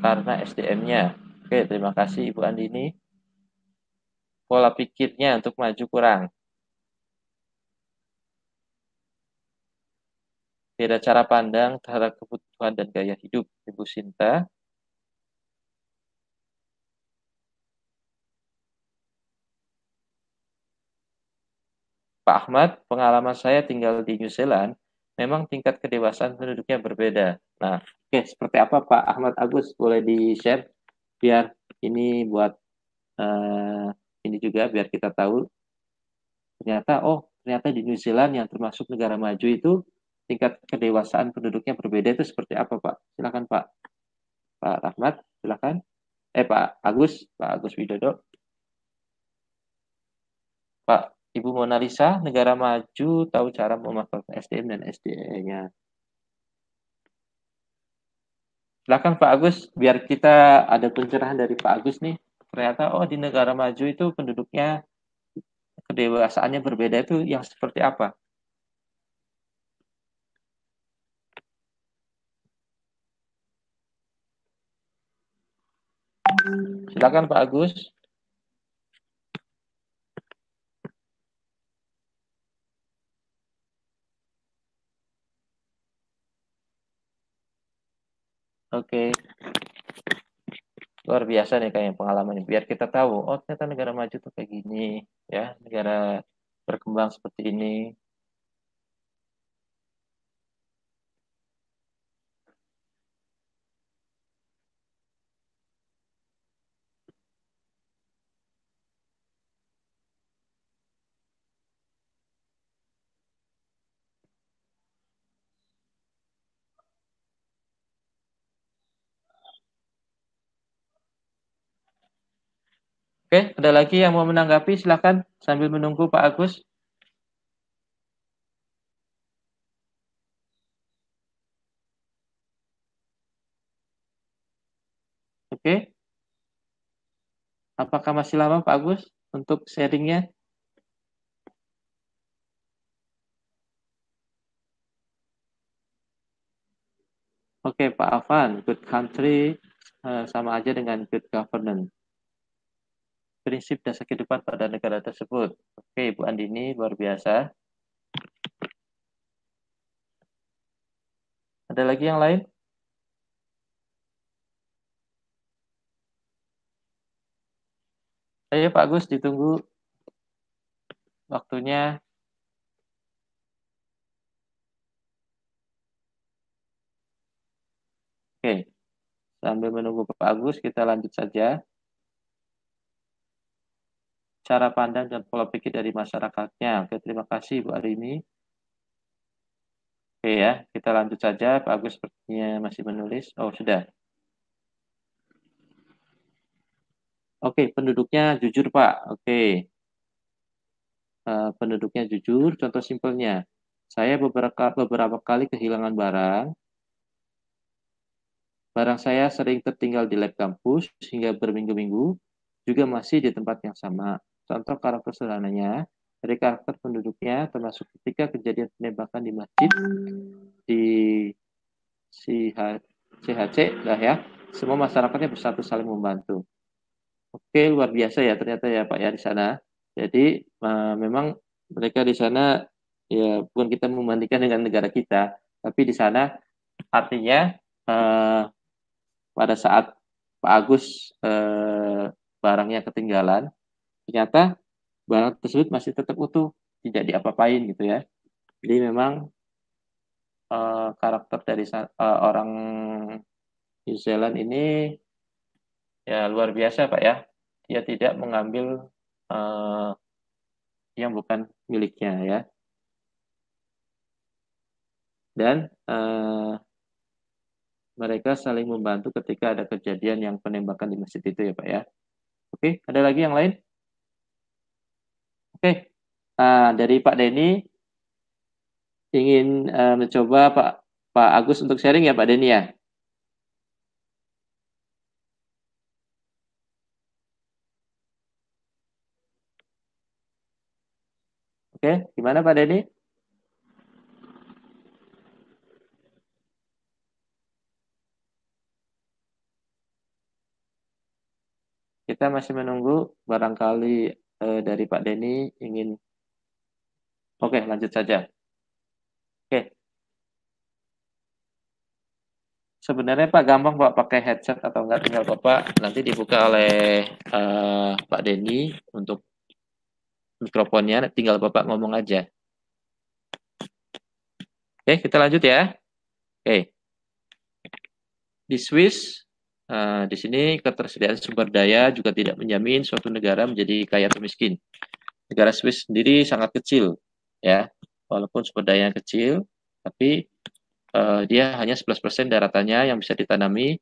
karena SDM-nya. Oke, terima kasih Ibu Andini. Pola pikirnya untuk maju kurang. Beda cara pandang terhadap kebutuhan dan gaya hidup, Ibu Sinta. Pak Ahmad, pengalaman saya tinggal di New Zealand, memang tingkat kedewasaan penduduknya berbeda. Nah, Oke, seperti apa Pak Ahmad Agus boleh di-share biar ini buat uh, ini juga biar kita tahu ternyata oh ternyata di New Zealand yang termasuk negara maju itu tingkat kedewasaan penduduknya berbeda itu seperti apa Pak? Silakan Pak. Pak Ahmad. silakan. Eh Pak Agus, Pak Agus Widodo. Pak Ibu Mona Lisa negara maju tahu cara memanfaatkan SDM dan SDE-nya. Silahkan Pak Agus, biar kita ada pencerahan dari Pak Agus nih. Ternyata oh di negara maju itu penduduknya kedewasaannya berbeda itu yang seperti apa? Silakan Pak Agus. Oke. Okay. Luar biasa nih kayak pengalaman pengalamannya. Biar kita tahu, oh ternyata negara maju tuh kayak gini, ya negara berkembang seperti ini. Oke, ada lagi yang mau menanggapi? silahkan sambil menunggu Pak Agus. Oke. Apakah masih lama Pak Agus untuk sharingnya? Oke Pak Afan, good country eh, sama aja dengan good governance prinsip dasar kehidupan pada negara tersebut. Oke, Bu Andini luar biasa. Ada lagi yang lain? Ayo Pak Gus, ditunggu waktunya. Oke, sambil menunggu Pak Agus kita lanjut saja cara pandang dan pola pikir dari masyarakatnya. Oke, terima kasih Bu Arini. Oke ya, kita lanjut saja. Pak Agus sepertinya masih menulis. Oh, sudah. Oke, penduduknya jujur Pak. Oke. Eh, penduduknya jujur, contoh simpelnya. Saya beberapa, beberapa kali kehilangan barang, Barang saya sering tertinggal di lab kampus hingga berminggu-minggu, juga masih di tempat yang sama. Contoh karakter sederhananya, dari karakter penduduknya termasuk ketika kejadian penembakan di masjid di CHC lah ya, semua masyarakatnya bersatu saling membantu. Oke, luar biasa ya ternyata ya Pak ya di sana. Jadi uh, memang mereka di sana ya bukan kita membandingkan dengan negara kita, tapi di sana artinya uh, pada saat Pak Agus uh, barangnya ketinggalan, ternyata barang tersebut masih tetap utuh, tidak diapa-apain gitu ya. Jadi memang uh, karakter dari uh, orang New Zealand ini ya luar biasa Pak ya. Dia tidak mengambil uh, yang bukan miliknya ya. Dan uh, mereka saling membantu ketika ada kejadian yang penembakan di masjid itu ya Pak ya. Oke, ada lagi yang lain? Oke, nah, dari Pak Denny ingin uh, mencoba Pak Pak Agus untuk sharing ya Pak Denny ya. Oke, gimana Pak Denny? Kita masih menunggu barangkali uh, dari Pak Denny ingin Oke, lanjut saja. Oke. Sebenarnya Pak gampang Pak pakai headset atau enggak tinggal Bapak nanti dibuka oleh uh, Pak Denny untuk mikrofonnya tinggal Bapak ngomong aja. Oke, kita lanjut ya. Oke. Di Swiss Uh, di sini ketersediaan sumber daya juga tidak menjamin suatu negara menjadi kaya atau miskin. Negara Swiss sendiri sangat kecil, ya, walaupun sumber daya yang kecil, tapi uh, dia hanya 11% daratannya yang bisa ditanami.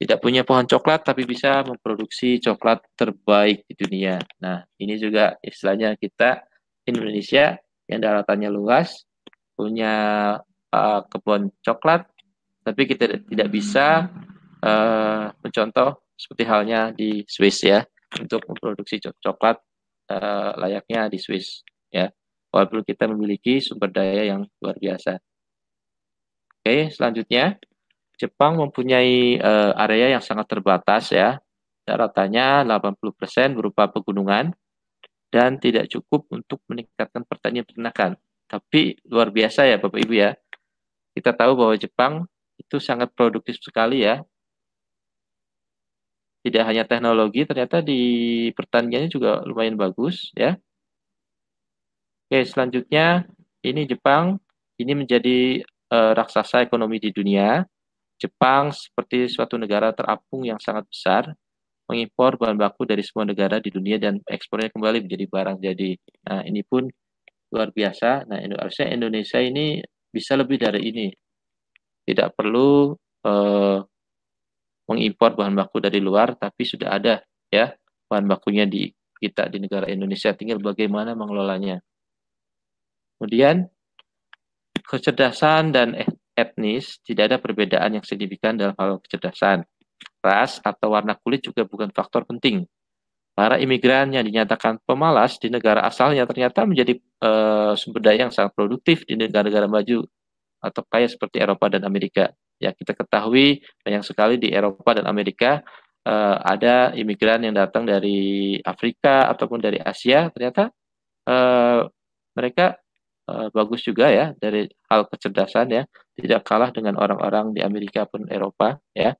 Tidak punya pohon coklat, tapi bisa memproduksi coklat terbaik di dunia. Nah, ini juga istilahnya kita Indonesia yang daratannya luas, punya uh, kebun coklat, tapi kita tidak bisa Eh, mencontoh seperti halnya di Swiss ya untuk memproduksi coklat uh, layaknya di Swiss ya walaupun kita memiliki sumber daya yang luar biasa. Oke selanjutnya Jepang mempunyai uh, area yang sangat terbatas ya rata-ratanya 80% berupa pegunungan dan tidak cukup untuk meningkatkan pertanian peternakan. Tapi luar biasa ya Bapak Ibu ya. Kita tahu bahwa Jepang itu sangat produktif sekali ya tidak hanya teknologi, ternyata di pertaniannya juga lumayan bagus ya. Oke, selanjutnya ini Jepang ini menjadi uh, raksasa ekonomi di dunia. Jepang seperti suatu negara terapung yang sangat besar mengimpor bahan baku dari semua negara di dunia dan ekspornya kembali menjadi barang jadi. Nah, ini pun luar biasa. Nah, harusnya Indonesia ini bisa lebih dari ini. Tidak perlu eh, mengimpor bahan baku dari luar, tapi sudah ada ya bahan bakunya di kita di negara Indonesia, tinggal bagaimana mengelolanya. Kemudian kecerdasan dan eh, etnis tidak ada perbedaan yang signifikan dalam hal kecerdasan. Ras atau warna kulit juga bukan faktor penting. Para imigran yang dinyatakan pemalas di negara asalnya ternyata menjadi e, sumber daya yang sangat produktif di negara-negara maju atau kaya seperti Eropa dan Amerika. Ya, kita ketahui banyak sekali di Eropa dan Amerika uh, ada imigran yang datang dari Afrika ataupun dari Asia, ternyata uh, mereka uh, bagus juga ya dari hal kecerdasan ya, tidak kalah dengan orang-orang di Amerika pun Eropa ya.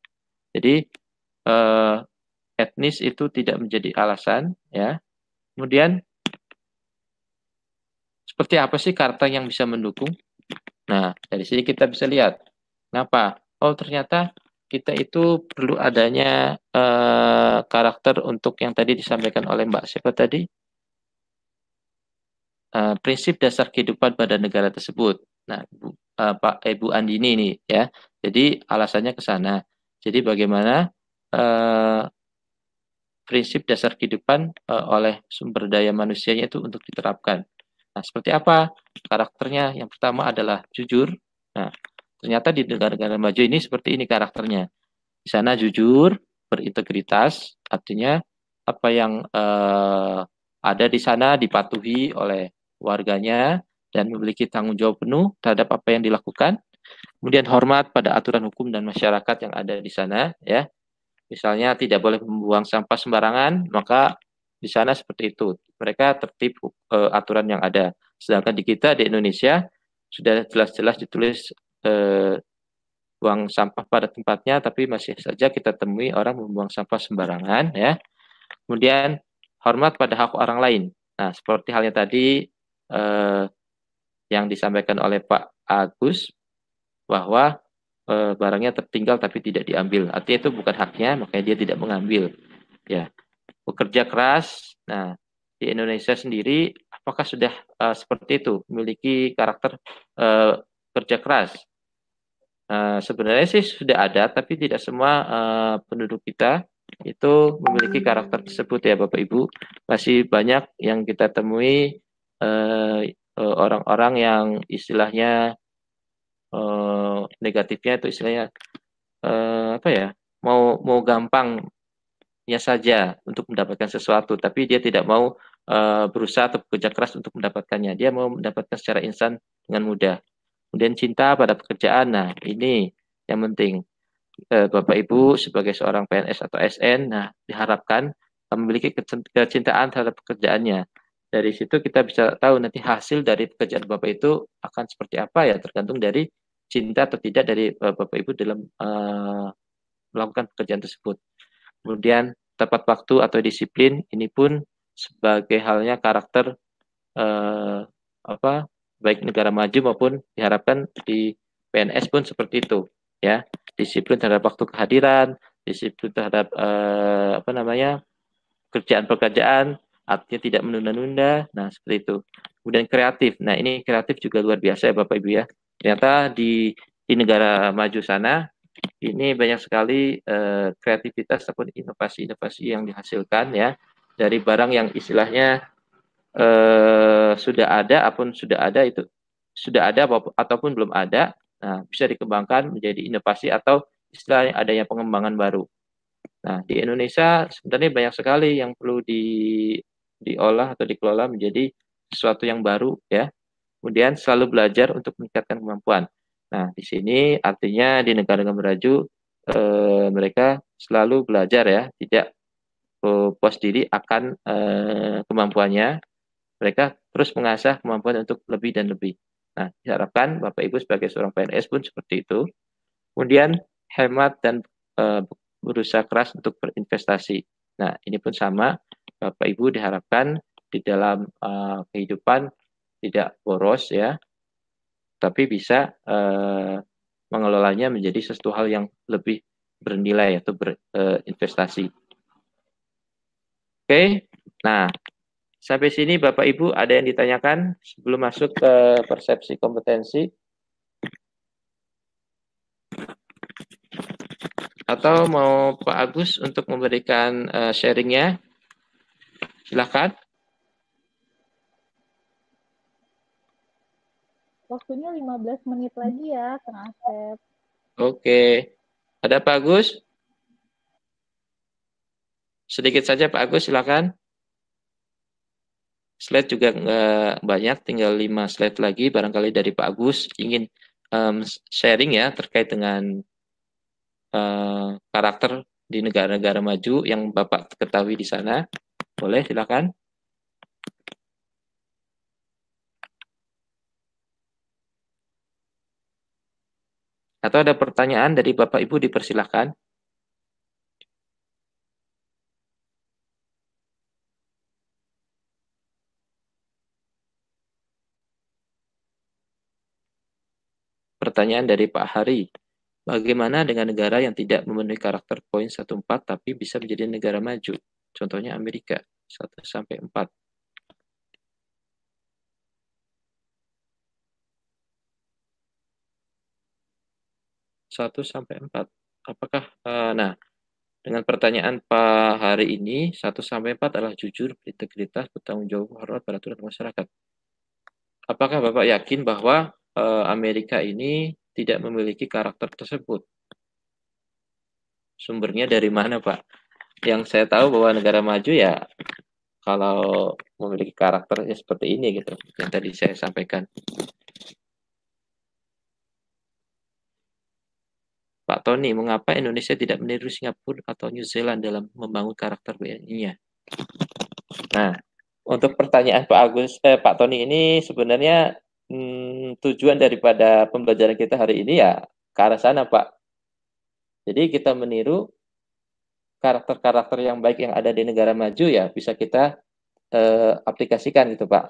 Jadi uh, etnis itu tidak menjadi alasan ya. Kemudian seperti apa sih karakter yang bisa mendukung? Nah, dari sini kita bisa lihat Kenapa? Oh ternyata kita itu perlu adanya uh, karakter untuk yang tadi disampaikan oleh Mbak siapa tadi? Uh, prinsip dasar kehidupan pada negara tersebut. Nah, Bu, uh, eh, Pak Ibu Andini ini ya. Jadi alasannya ke sana. Jadi bagaimana uh, prinsip dasar kehidupan uh, oleh sumber daya manusianya itu untuk diterapkan. Nah, seperti apa karakternya? Yang pertama adalah jujur. Nah, Ternyata di negara-negara maju ini seperti ini karakternya. Di sana jujur, berintegritas, artinya apa yang eh, ada di sana dipatuhi oleh warganya dan memiliki tanggung jawab penuh terhadap apa yang dilakukan. Kemudian hormat pada aturan hukum dan masyarakat yang ada di sana, ya. Misalnya tidak boleh membuang sampah sembarangan, maka di sana seperti itu. Mereka tertib uh, aturan yang ada. Sedangkan di kita di Indonesia sudah jelas-jelas ditulis eh, buang sampah pada tempatnya, tapi masih saja kita temui orang membuang sampah sembarangan, ya. Kemudian hormat pada hak orang lain. Nah, seperti halnya tadi eh, yang disampaikan oleh Pak Agus bahwa eh, barangnya tertinggal tapi tidak diambil. Artinya itu bukan haknya, makanya dia tidak mengambil. Ya, bekerja keras. Nah, di Indonesia sendiri apakah sudah uh, seperti itu memiliki karakter uh, kerja keras Eh, sebenarnya sih sudah ada, tapi tidak semua uh, penduduk kita itu memiliki karakter tersebut ya Bapak Ibu. Masih banyak yang kita temui eh, orang-orang uh, uh, yang istilahnya uh, negatifnya itu istilahnya uh, apa ya? Mau mau gampangnya saja untuk mendapatkan sesuatu, tapi dia tidak mau uh, berusaha atau bekerja keras untuk mendapatkannya. Dia mau mendapatkan secara instan dengan mudah. Kemudian cinta pada pekerjaan. Nah, ini yang penting. Eh, Bapak Ibu sebagai seorang PNS atau SN, nah diharapkan memiliki kecintaan terhadap pekerjaannya. Dari situ kita bisa tahu nanti hasil dari pekerjaan Bapak itu akan seperti apa ya, tergantung dari cinta atau tidak dari eh, Bapak Ibu dalam uh, melakukan pekerjaan tersebut. Kemudian tepat waktu atau disiplin ini pun sebagai halnya karakter uh, apa baik negara maju maupun diharapkan di PNS pun seperti itu ya disiplin terhadap waktu kehadiran disiplin terhadap eh, apa namanya kerjaan pekerjaan artinya tidak menunda-nunda nah seperti itu kemudian kreatif nah ini kreatif juga luar biasa ya bapak ibu ya ternyata di di negara maju sana ini banyak sekali eh, kreativitas ataupun inovasi-inovasi yang dihasilkan ya dari barang yang istilahnya eh, sudah ada apun sudah ada itu sudah ada ataupun belum ada nah bisa dikembangkan menjadi inovasi atau istilahnya adanya pengembangan baru nah di Indonesia sebenarnya banyak sekali yang perlu di diolah atau dikelola menjadi sesuatu yang baru ya kemudian selalu belajar untuk meningkatkan kemampuan nah di sini artinya di negara-negara maju e, eh, mereka selalu belajar ya tidak eh, puas diri akan e, kemampuannya mereka terus mengasah kemampuan untuk lebih dan lebih. Nah, diharapkan Bapak Ibu sebagai seorang PNS pun seperti itu. Kemudian hemat dan e, berusaha keras untuk berinvestasi. Nah, ini pun sama Bapak Ibu diharapkan di dalam e, kehidupan tidak boros ya, tapi bisa e, mengelolanya menjadi sesuatu hal yang lebih bernilai atau berinvestasi. Oke, okay? nah Sampai sini Bapak Ibu ada yang ditanyakan sebelum masuk ke persepsi kompetensi? Atau mau Pak Agus untuk memberikan uh, sharingnya? Silahkan. Waktunya 15 menit lagi ya, Kang Asep. Oke. Ada Pak Agus? Sedikit saja Pak Agus, silakan. Slide juga nggak banyak, tinggal 5 slide lagi. Barangkali dari Pak Agus ingin um, sharing ya terkait dengan uh, karakter di negara-negara maju yang Bapak ketahui di sana. Boleh, silakan. Atau ada pertanyaan dari Bapak Ibu dipersilahkan. Pertanyaan dari Pak Hari, bagaimana dengan negara yang tidak memenuhi karakter poin 14 tapi bisa menjadi negara maju? Contohnya Amerika 1 sampai 4. Satu sampai empat. Apakah, uh, nah, dengan pertanyaan Pak hari ini, satu sampai empat adalah jujur, berintegritas, bertanggung jawab, hormat pada masyarakat. Apakah Bapak yakin bahwa Eh, Amerika ini tidak memiliki karakter tersebut. Sumbernya dari mana, Pak? Yang saya tahu bahwa negara maju ya kalau memiliki karakternya seperti ini gitu yang tadi saya sampaikan. Pak Tony, mengapa Indonesia tidak meniru Singapura atau New Zealand dalam membangun karakter BNI-nya? Nah, untuk pertanyaan Pak Agus eh, Pak Tony ini sebenarnya hmm, tujuan daripada pembelajaran kita hari ini ya ke arah sana, Pak. Jadi kita meniru karakter-karakter yang baik yang ada di negara maju ya bisa kita eh, aplikasikan gitu, Pak.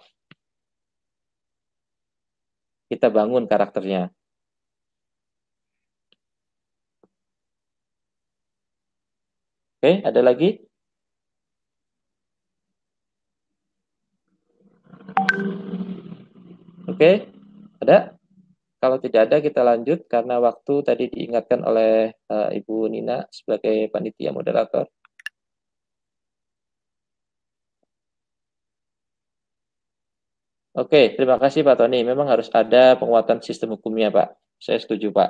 Kita bangun karakternya. Oke, ada lagi? Oke, ada? Kalau tidak ada kita lanjut karena waktu tadi diingatkan oleh uh, Ibu Nina sebagai panitia moderator. Oke, terima kasih Pak Tony. Memang harus ada penguatan sistem hukumnya, Pak. Saya setuju, Pak.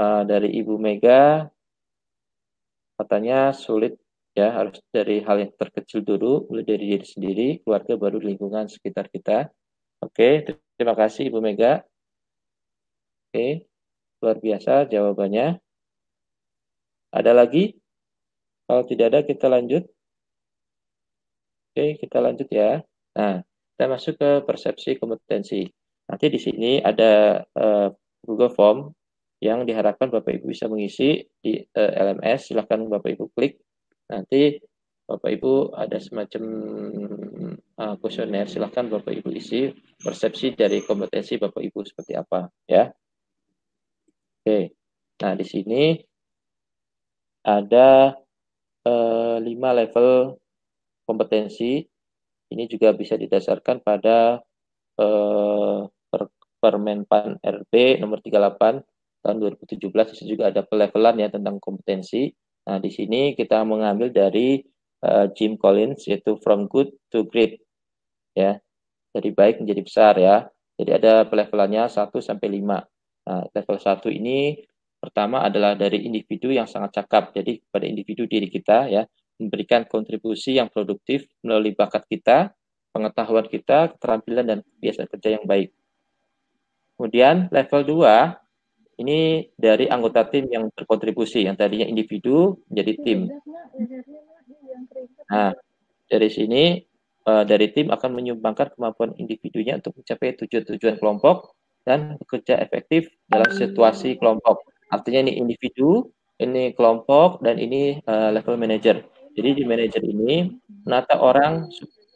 Uh, dari Ibu Mega, katanya sulit ya harus dari hal yang terkecil dulu mulai dari diri sendiri keluarga baru lingkungan sekitar kita oke terima kasih Ibu Mega oke luar biasa jawabannya ada lagi kalau tidak ada kita lanjut oke kita lanjut ya nah kita masuk ke persepsi kompetensi nanti di sini ada uh, Google Form yang diharapkan Bapak Ibu bisa mengisi di uh, eh, LMS silahkan Bapak Ibu klik Nanti Bapak Ibu ada semacam eh, kuesioner, uh, silahkan Bapak Ibu isi persepsi dari kompetensi Bapak Ibu seperti apa ya. Oke, nah di sini ada uh, lima level kompetensi. Ini juga bisa didasarkan pada uh, per, Permen RB nomor 38 tahun 2017 itu juga ada pelevelan ya tentang kompetensi Nah, di sini kita mengambil dari uh, Jim Collins yaitu from good to great ya. Dari baik menjadi besar ya. Jadi ada levelnya 1 sampai 5. Nah, level 1 ini pertama adalah dari individu yang sangat cakap. Jadi pada individu diri kita ya memberikan kontribusi yang produktif melalui bakat kita, pengetahuan kita, keterampilan dan kebiasaan kerja yang baik. Kemudian level 2 ini dari anggota tim yang berkontribusi, yang tadinya individu menjadi tim. Iya, nah, dari sini uh, dari tim akan menyumbangkan kemampuan individunya untuk mencapai tujuan-tujuan kelompok dan bekerja efektif dalam hmm. situasi kelompok. Artinya ini individu, ini kelompok, dan ini uh, level manager. Jadi di manager ini menata orang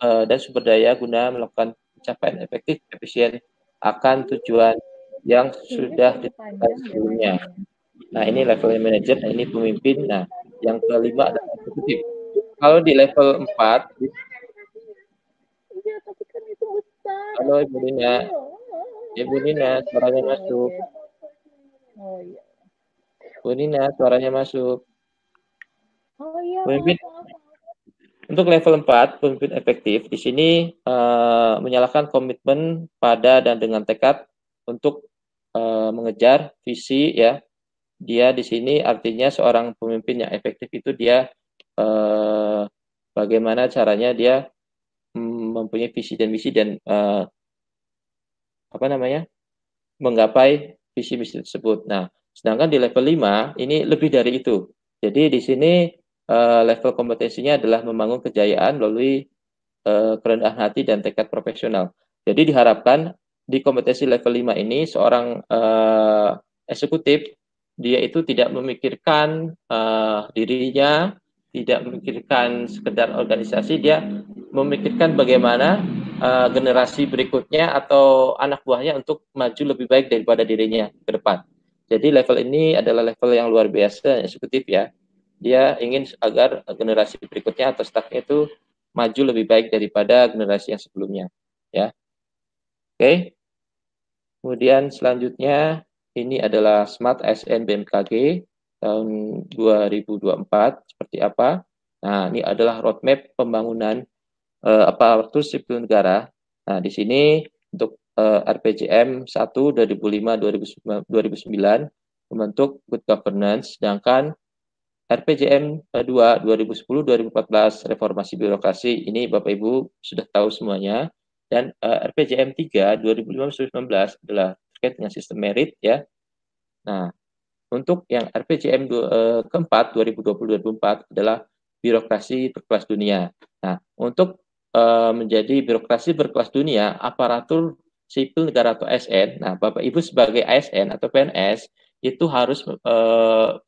uh, dan sumber daya guna melakukan pencapaian efektif, efisien akan tujuan yang iya, sudah ditetapkan ya, sebelumnya. Ya. Nah, ini level manager, nah ini pemimpin. Nah, yang kelima adalah eksekutif. Kalau di level 4 iya, kan Halo Ibu Nina. Iya. Oh, oh, Ibu Nina, suaranya masuk. Oh Nina, suaranya masuk. Oh Pemimpin untuk level 4, pemimpin efektif di sini uh, menyalahkan komitmen pada dan dengan tekad untuk uh, mengejar visi ya. Dia di sini artinya seorang pemimpin yang efektif itu dia uh, bagaimana caranya dia mm, mempunyai visi dan misi dan uh, apa namanya menggapai visi misi tersebut. Nah, sedangkan di level 5 ini lebih dari itu. Jadi di sini uh, level kompetensinya adalah membangun kejayaan melalui uh, kerendahan hati dan tekad profesional. Jadi diharapkan di kompetensi level 5 ini seorang uh, eksekutif dia itu tidak memikirkan uh, dirinya, tidak memikirkan sekedar organisasi, dia memikirkan bagaimana uh, generasi berikutnya atau anak buahnya untuk maju lebih baik daripada dirinya ke depan. Jadi level ini adalah level yang luar biasa eksekutif ya. Dia ingin agar generasi berikutnya atau stafnya itu maju lebih baik daripada generasi yang sebelumnya ya. Oke. Okay. Kemudian selanjutnya ini adalah Smart SN BMKG tahun 2024 seperti apa? Nah, ini adalah roadmap pembangunan eh, aparatur sipil negara. Nah, di sini untuk eh, RPJM 1 2005 2009 membentuk good governance sedangkan RPJM 2 2010 2014 reformasi birokrasi ini Bapak Ibu sudah tahu semuanya dan uh, RPJM 3 2015-2019 adalah terkait dengan sistem merit ya. Nah, untuk yang RPJM uh, eh, keempat 2020-2024 adalah birokrasi berkelas dunia. Nah, untuk uh, menjadi birokrasi berkelas dunia, aparatur sipil negara atau ASN. Nah, Bapak Ibu sebagai ASN atau PNS itu harus uh,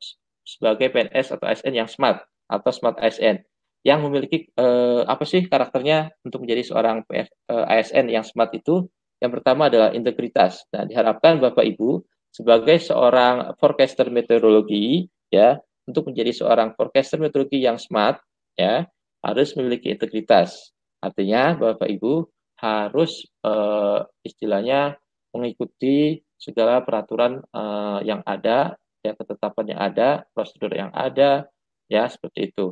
sebagai PNS atau ASN yang smart atau smart ASN yang memiliki eh, apa sih karakternya untuk menjadi seorang PF, eh, ASN yang smart itu yang pertama adalah integritas. Nah, diharapkan Bapak Ibu sebagai seorang forecaster meteorologi ya, untuk menjadi seorang forecaster meteorologi yang smart ya, harus memiliki integritas. Artinya Bapak Ibu harus eh, istilahnya mengikuti segala peraturan eh, yang ada, ya ketetapan yang ada, prosedur yang ada, ya seperti itu.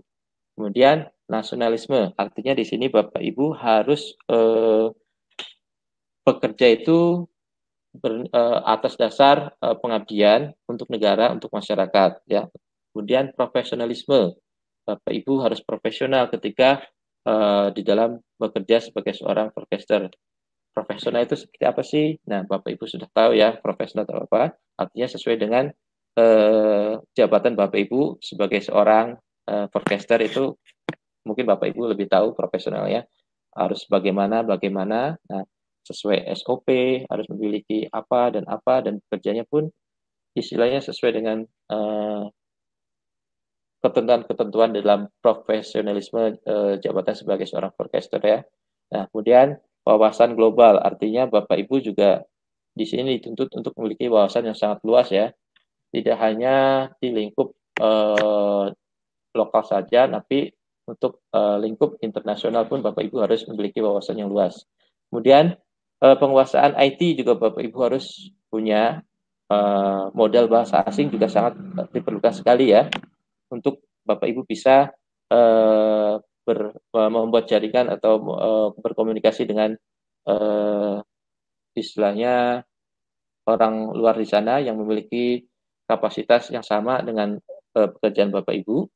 Kemudian nasionalisme, artinya di sini Bapak Ibu harus eh, bekerja itu ber, eh, atas dasar eh, pengabdian untuk negara, untuk masyarakat, ya. Kemudian profesionalisme, Bapak Ibu harus profesional ketika eh, di dalam bekerja sebagai seorang orkester. Profesional itu seperti apa sih? Nah, Bapak Ibu sudah tahu ya profesional atau apa. Artinya sesuai dengan eh, jabatan Bapak Ibu sebagai seorang uh, eh, forecaster itu mungkin Bapak Ibu lebih tahu profesionalnya harus bagaimana bagaimana nah sesuai SOP harus memiliki apa dan apa dan kerjanya pun istilahnya sesuai dengan ketentuan eh, ketentuan-ketentuan dalam profesionalisme uh, jabatan sebagai seorang forecaster ya. Nah, kemudian wawasan global artinya Bapak Ibu juga di sini dituntut untuk memiliki wawasan yang sangat luas ya. Tidak hanya di lingkup uh, lokal saja, tapi untuk uh, lingkup internasional pun Bapak Ibu harus memiliki wawasan yang luas. Kemudian uh, penguasaan IT juga Bapak Ibu harus punya uh, modal bahasa asing juga sangat diperlukan sekali ya untuk Bapak Ibu bisa uh, ber, uh, membuat jaringan atau uh, berkomunikasi dengan uh, istilahnya orang luar di sana yang memiliki kapasitas yang sama dengan uh, pekerjaan Bapak Ibu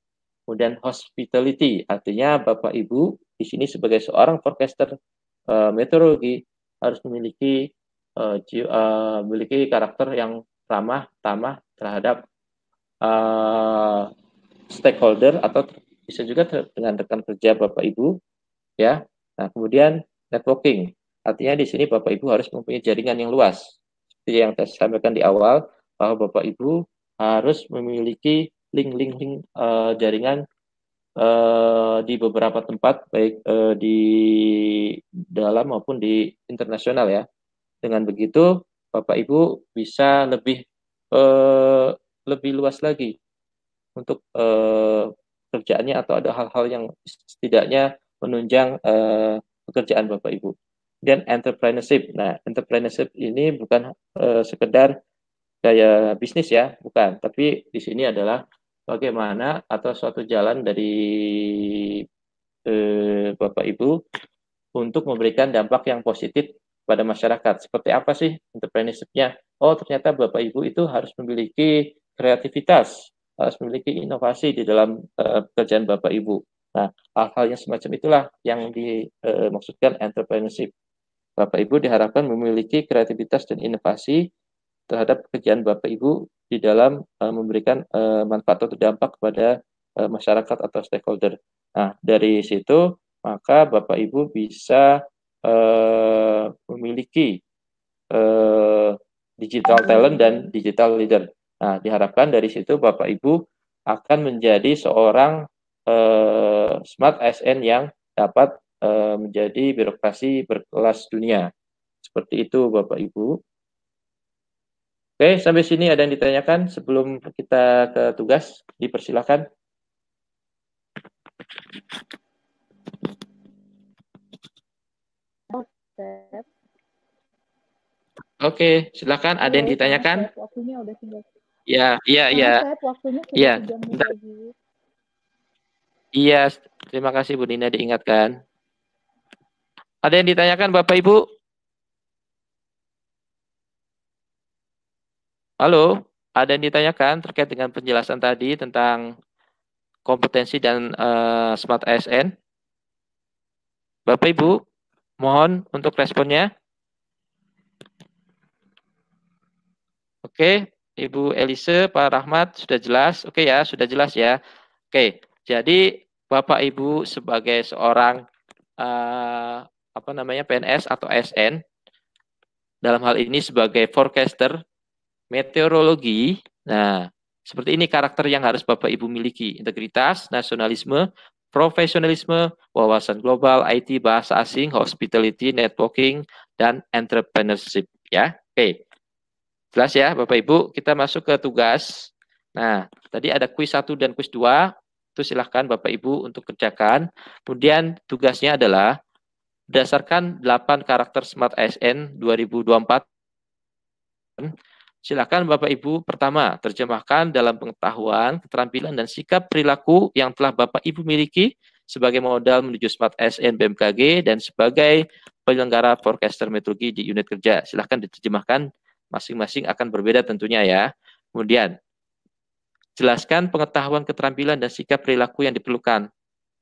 Kemudian hospitality, artinya Bapak Ibu di sini sebagai seorang forecaster uh, meteorologi harus memiliki uh, uh, memiliki karakter yang ramah tamah terhadap uh, stakeholder atau bisa juga dengan rekan kerja Bapak Ibu ya. Nah, kemudian networking. Artinya di sini Bapak Ibu harus mempunyai jaringan yang luas. Seperti yang saya sampaikan di awal bahwa Bapak Ibu harus memiliki link-link uh, eh, jaringan uh, di beberapa tempat baik uh, di dalam maupun di internasional ya. Dengan begitu Bapak Ibu bisa lebih uh, lebih luas lagi untuk uh, kerjaannya atau ada hal-hal yang setidaknya menunjang uh, pekerjaan Bapak Ibu. Dan entrepreneurship. Nah, entrepreneurship ini bukan uh, sekedar gaya bisnis ya, bukan, tapi di sini adalah bagaimana atau suatu jalan dari eh, Bapak Ibu untuk memberikan dampak yang positif pada masyarakat. Seperti apa sih entrepreneurship-nya? Oh, ternyata Bapak Ibu itu harus memiliki kreativitas, harus memiliki inovasi di dalam eh, pekerjaan Bapak Ibu. Nah, hal-hal yang semacam itulah yang dimaksudkan eh, entrepreneurship. Bapak Ibu diharapkan memiliki kreativitas dan inovasi terhadap pekerjaan Bapak Ibu di dalam uh, memberikan uh, manfaat atau dampak kepada uh, masyarakat atau stakeholder. Nah, dari situ maka Bapak Ibu bisa uh, memiliki uh, digital talent dan digital leader. Nah, diharapkan dari situ Bapak Ibu akan menjadi seorang uh, smart SN yang dapat uh, menjadi birokrasi berkelas dunia. Seperti itu Bapak Ibu. Oke, sampai sini ada yang ditanyakan sebelum kita ke tugas. Dipersilahkan. Oke, silakan. Ada yang ditanyakan? Waktunya udah tinggal. Ya, iya, iya. Iya. Iya. iya, terima kasih Bu Dina diingatkan. Ada yang ditanyakan Bapak Ibu? Halo, ada yang ditanyakan terkait dengan penjelasan tadi tentang kompetensi dan uh, smart ASN? Bapak Ibu, mohon untuk responnya. Oke, Ibu Elise, Pak Rahmat sudah jelas. Oke ya, sudah jelas ya. Oke, jadi Bapak Ibu sebagai seorang uh, apa namanya PNS atau ASN dalam hal ini sebagai forecaster meteorologi. Nah, seperti ini karakter yang harus Bapak Ibu miliki: integritas, nasionalisme, profesionalisme, wawasan global, IT, bahasa asing, hospitality, networking, dan entrepreneurship. Ya, oke. Jelas ya, Bapak Ibu. Kita masuk ke tugas. Nah, tadi ada kuis satu dan kuis dua. Itu silahkan Bapak Ibu untuk kerjakan. Kemudian tugasnya adalah berdasarkan 8 karakter Smart SN 2024 Silakan Bapak Ibu pertama terjemahkan dalam pengetahuan, keterampilan dan sikap perilaku yang telah Bapak Ibu miliki sebagai modal menuju Smart SN BMKG dan sebagai penyelenggara forecaster metodologi di unit kerja. Silakan diterjemahkan masing-masing akan berbeda tentunya ya. Kemudian jelaskan pengetahuan, keterampilan dan sikap perilaku yang diperlukan.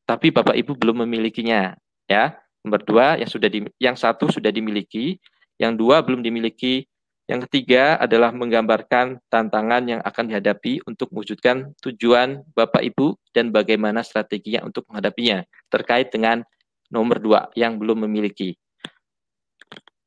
Tapi Bapak Ibu belum memilikinya ya. Nomor dua yang sudah di, yang satu sudah dimiliki, yang dua belum dimiliki, yang ketiga adalah menggambarkan tantangan yang akan dihadapi untuk mewujudkan tujuan Bapak Ibu dan bagaimana strateginya untuk menghadapinya terkait dengan nomor dua yang belum memiliki.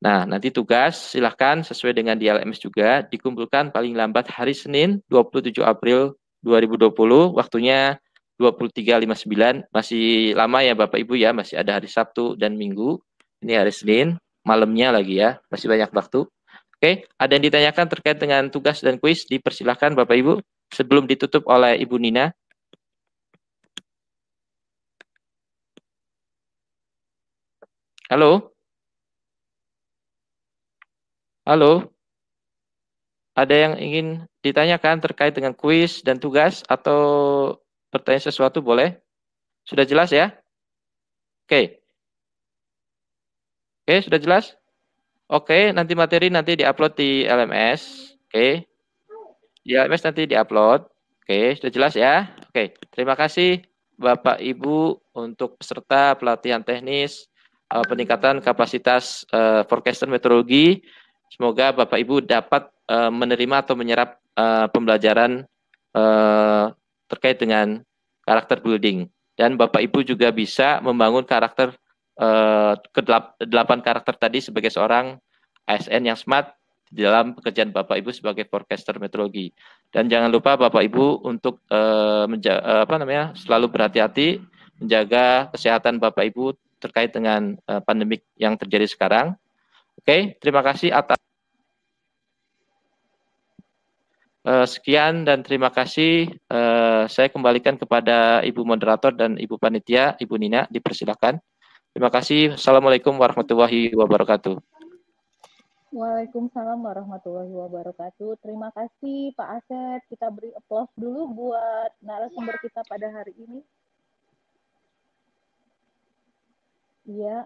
Nah, nanti tugas silahkan sesuai dengan di LMS juga dikumpulkan paling lambat hari Senin 27 April 2020, waktunya 23.59, masih lama ya Bapak Ibu ya, masih ada hari Sabtu dan Minggu, ini hari Senin, malamnya lagi ya, masih banyak waktu. Oke, ada yang ditanyakan terkait dengan tugas dan kuis? Dipersilahkan Bapak Ibu sebelum ditutup oleh Ibu Nina. Halo? Halo? Ada yang ingin ditanyakan terkait dengan kuis dan tugas atau pertanyaan sesuatu boleh? Sudah jelas ya? Oke. Oke, sudah jelas? Oke, okay, nanti materi nanti diupload di LMS. Oke. Okay. Di LMS nanti diupload. Oke, okay, sudah jelas ya? Oke, okay, terima kasih Bapak Ibu untuk peserta pelatihan teknis uh, peningkatan kapasitas uh, forecaster meteorologi. Semoga Bapak Ibu dapat uh, menerima atau menyerap uh, pembelajaran uh, terkait dengan karakter building dan Bapak Ibu juga bisa membangun karakter Eh, ke kedelapan karakter tadi sebagai seorang ASN yang smart di dalam pekerjaan Bapak Ibu sebagai forecaster meteorologi. Dan jangan lupa Bapak Ibu untuk uh, eh, menjaga, eh, apa namanya selalu berhati-hati menjaga kesehatan Bapak Ibu terkait dengan uh, pandemik yang terjadi sekarang. Oke, terima kasih atas uh, sekian dan terima kasih. uh, saya kembalikan kepada Ibu moderator dan Ibu panitia, Ibu Nina, dipersilakan. Terima kasih. Assalamualaikum warahmatullahi wabarakatuh. Waalaikumsalam warahmatullahi wabarakatuh. Terima kasih Pak Aset. Kita beri applause dulu buat narasumber kita pada hari ini. Ya,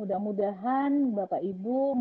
mudah-mudahan Bapak Ibu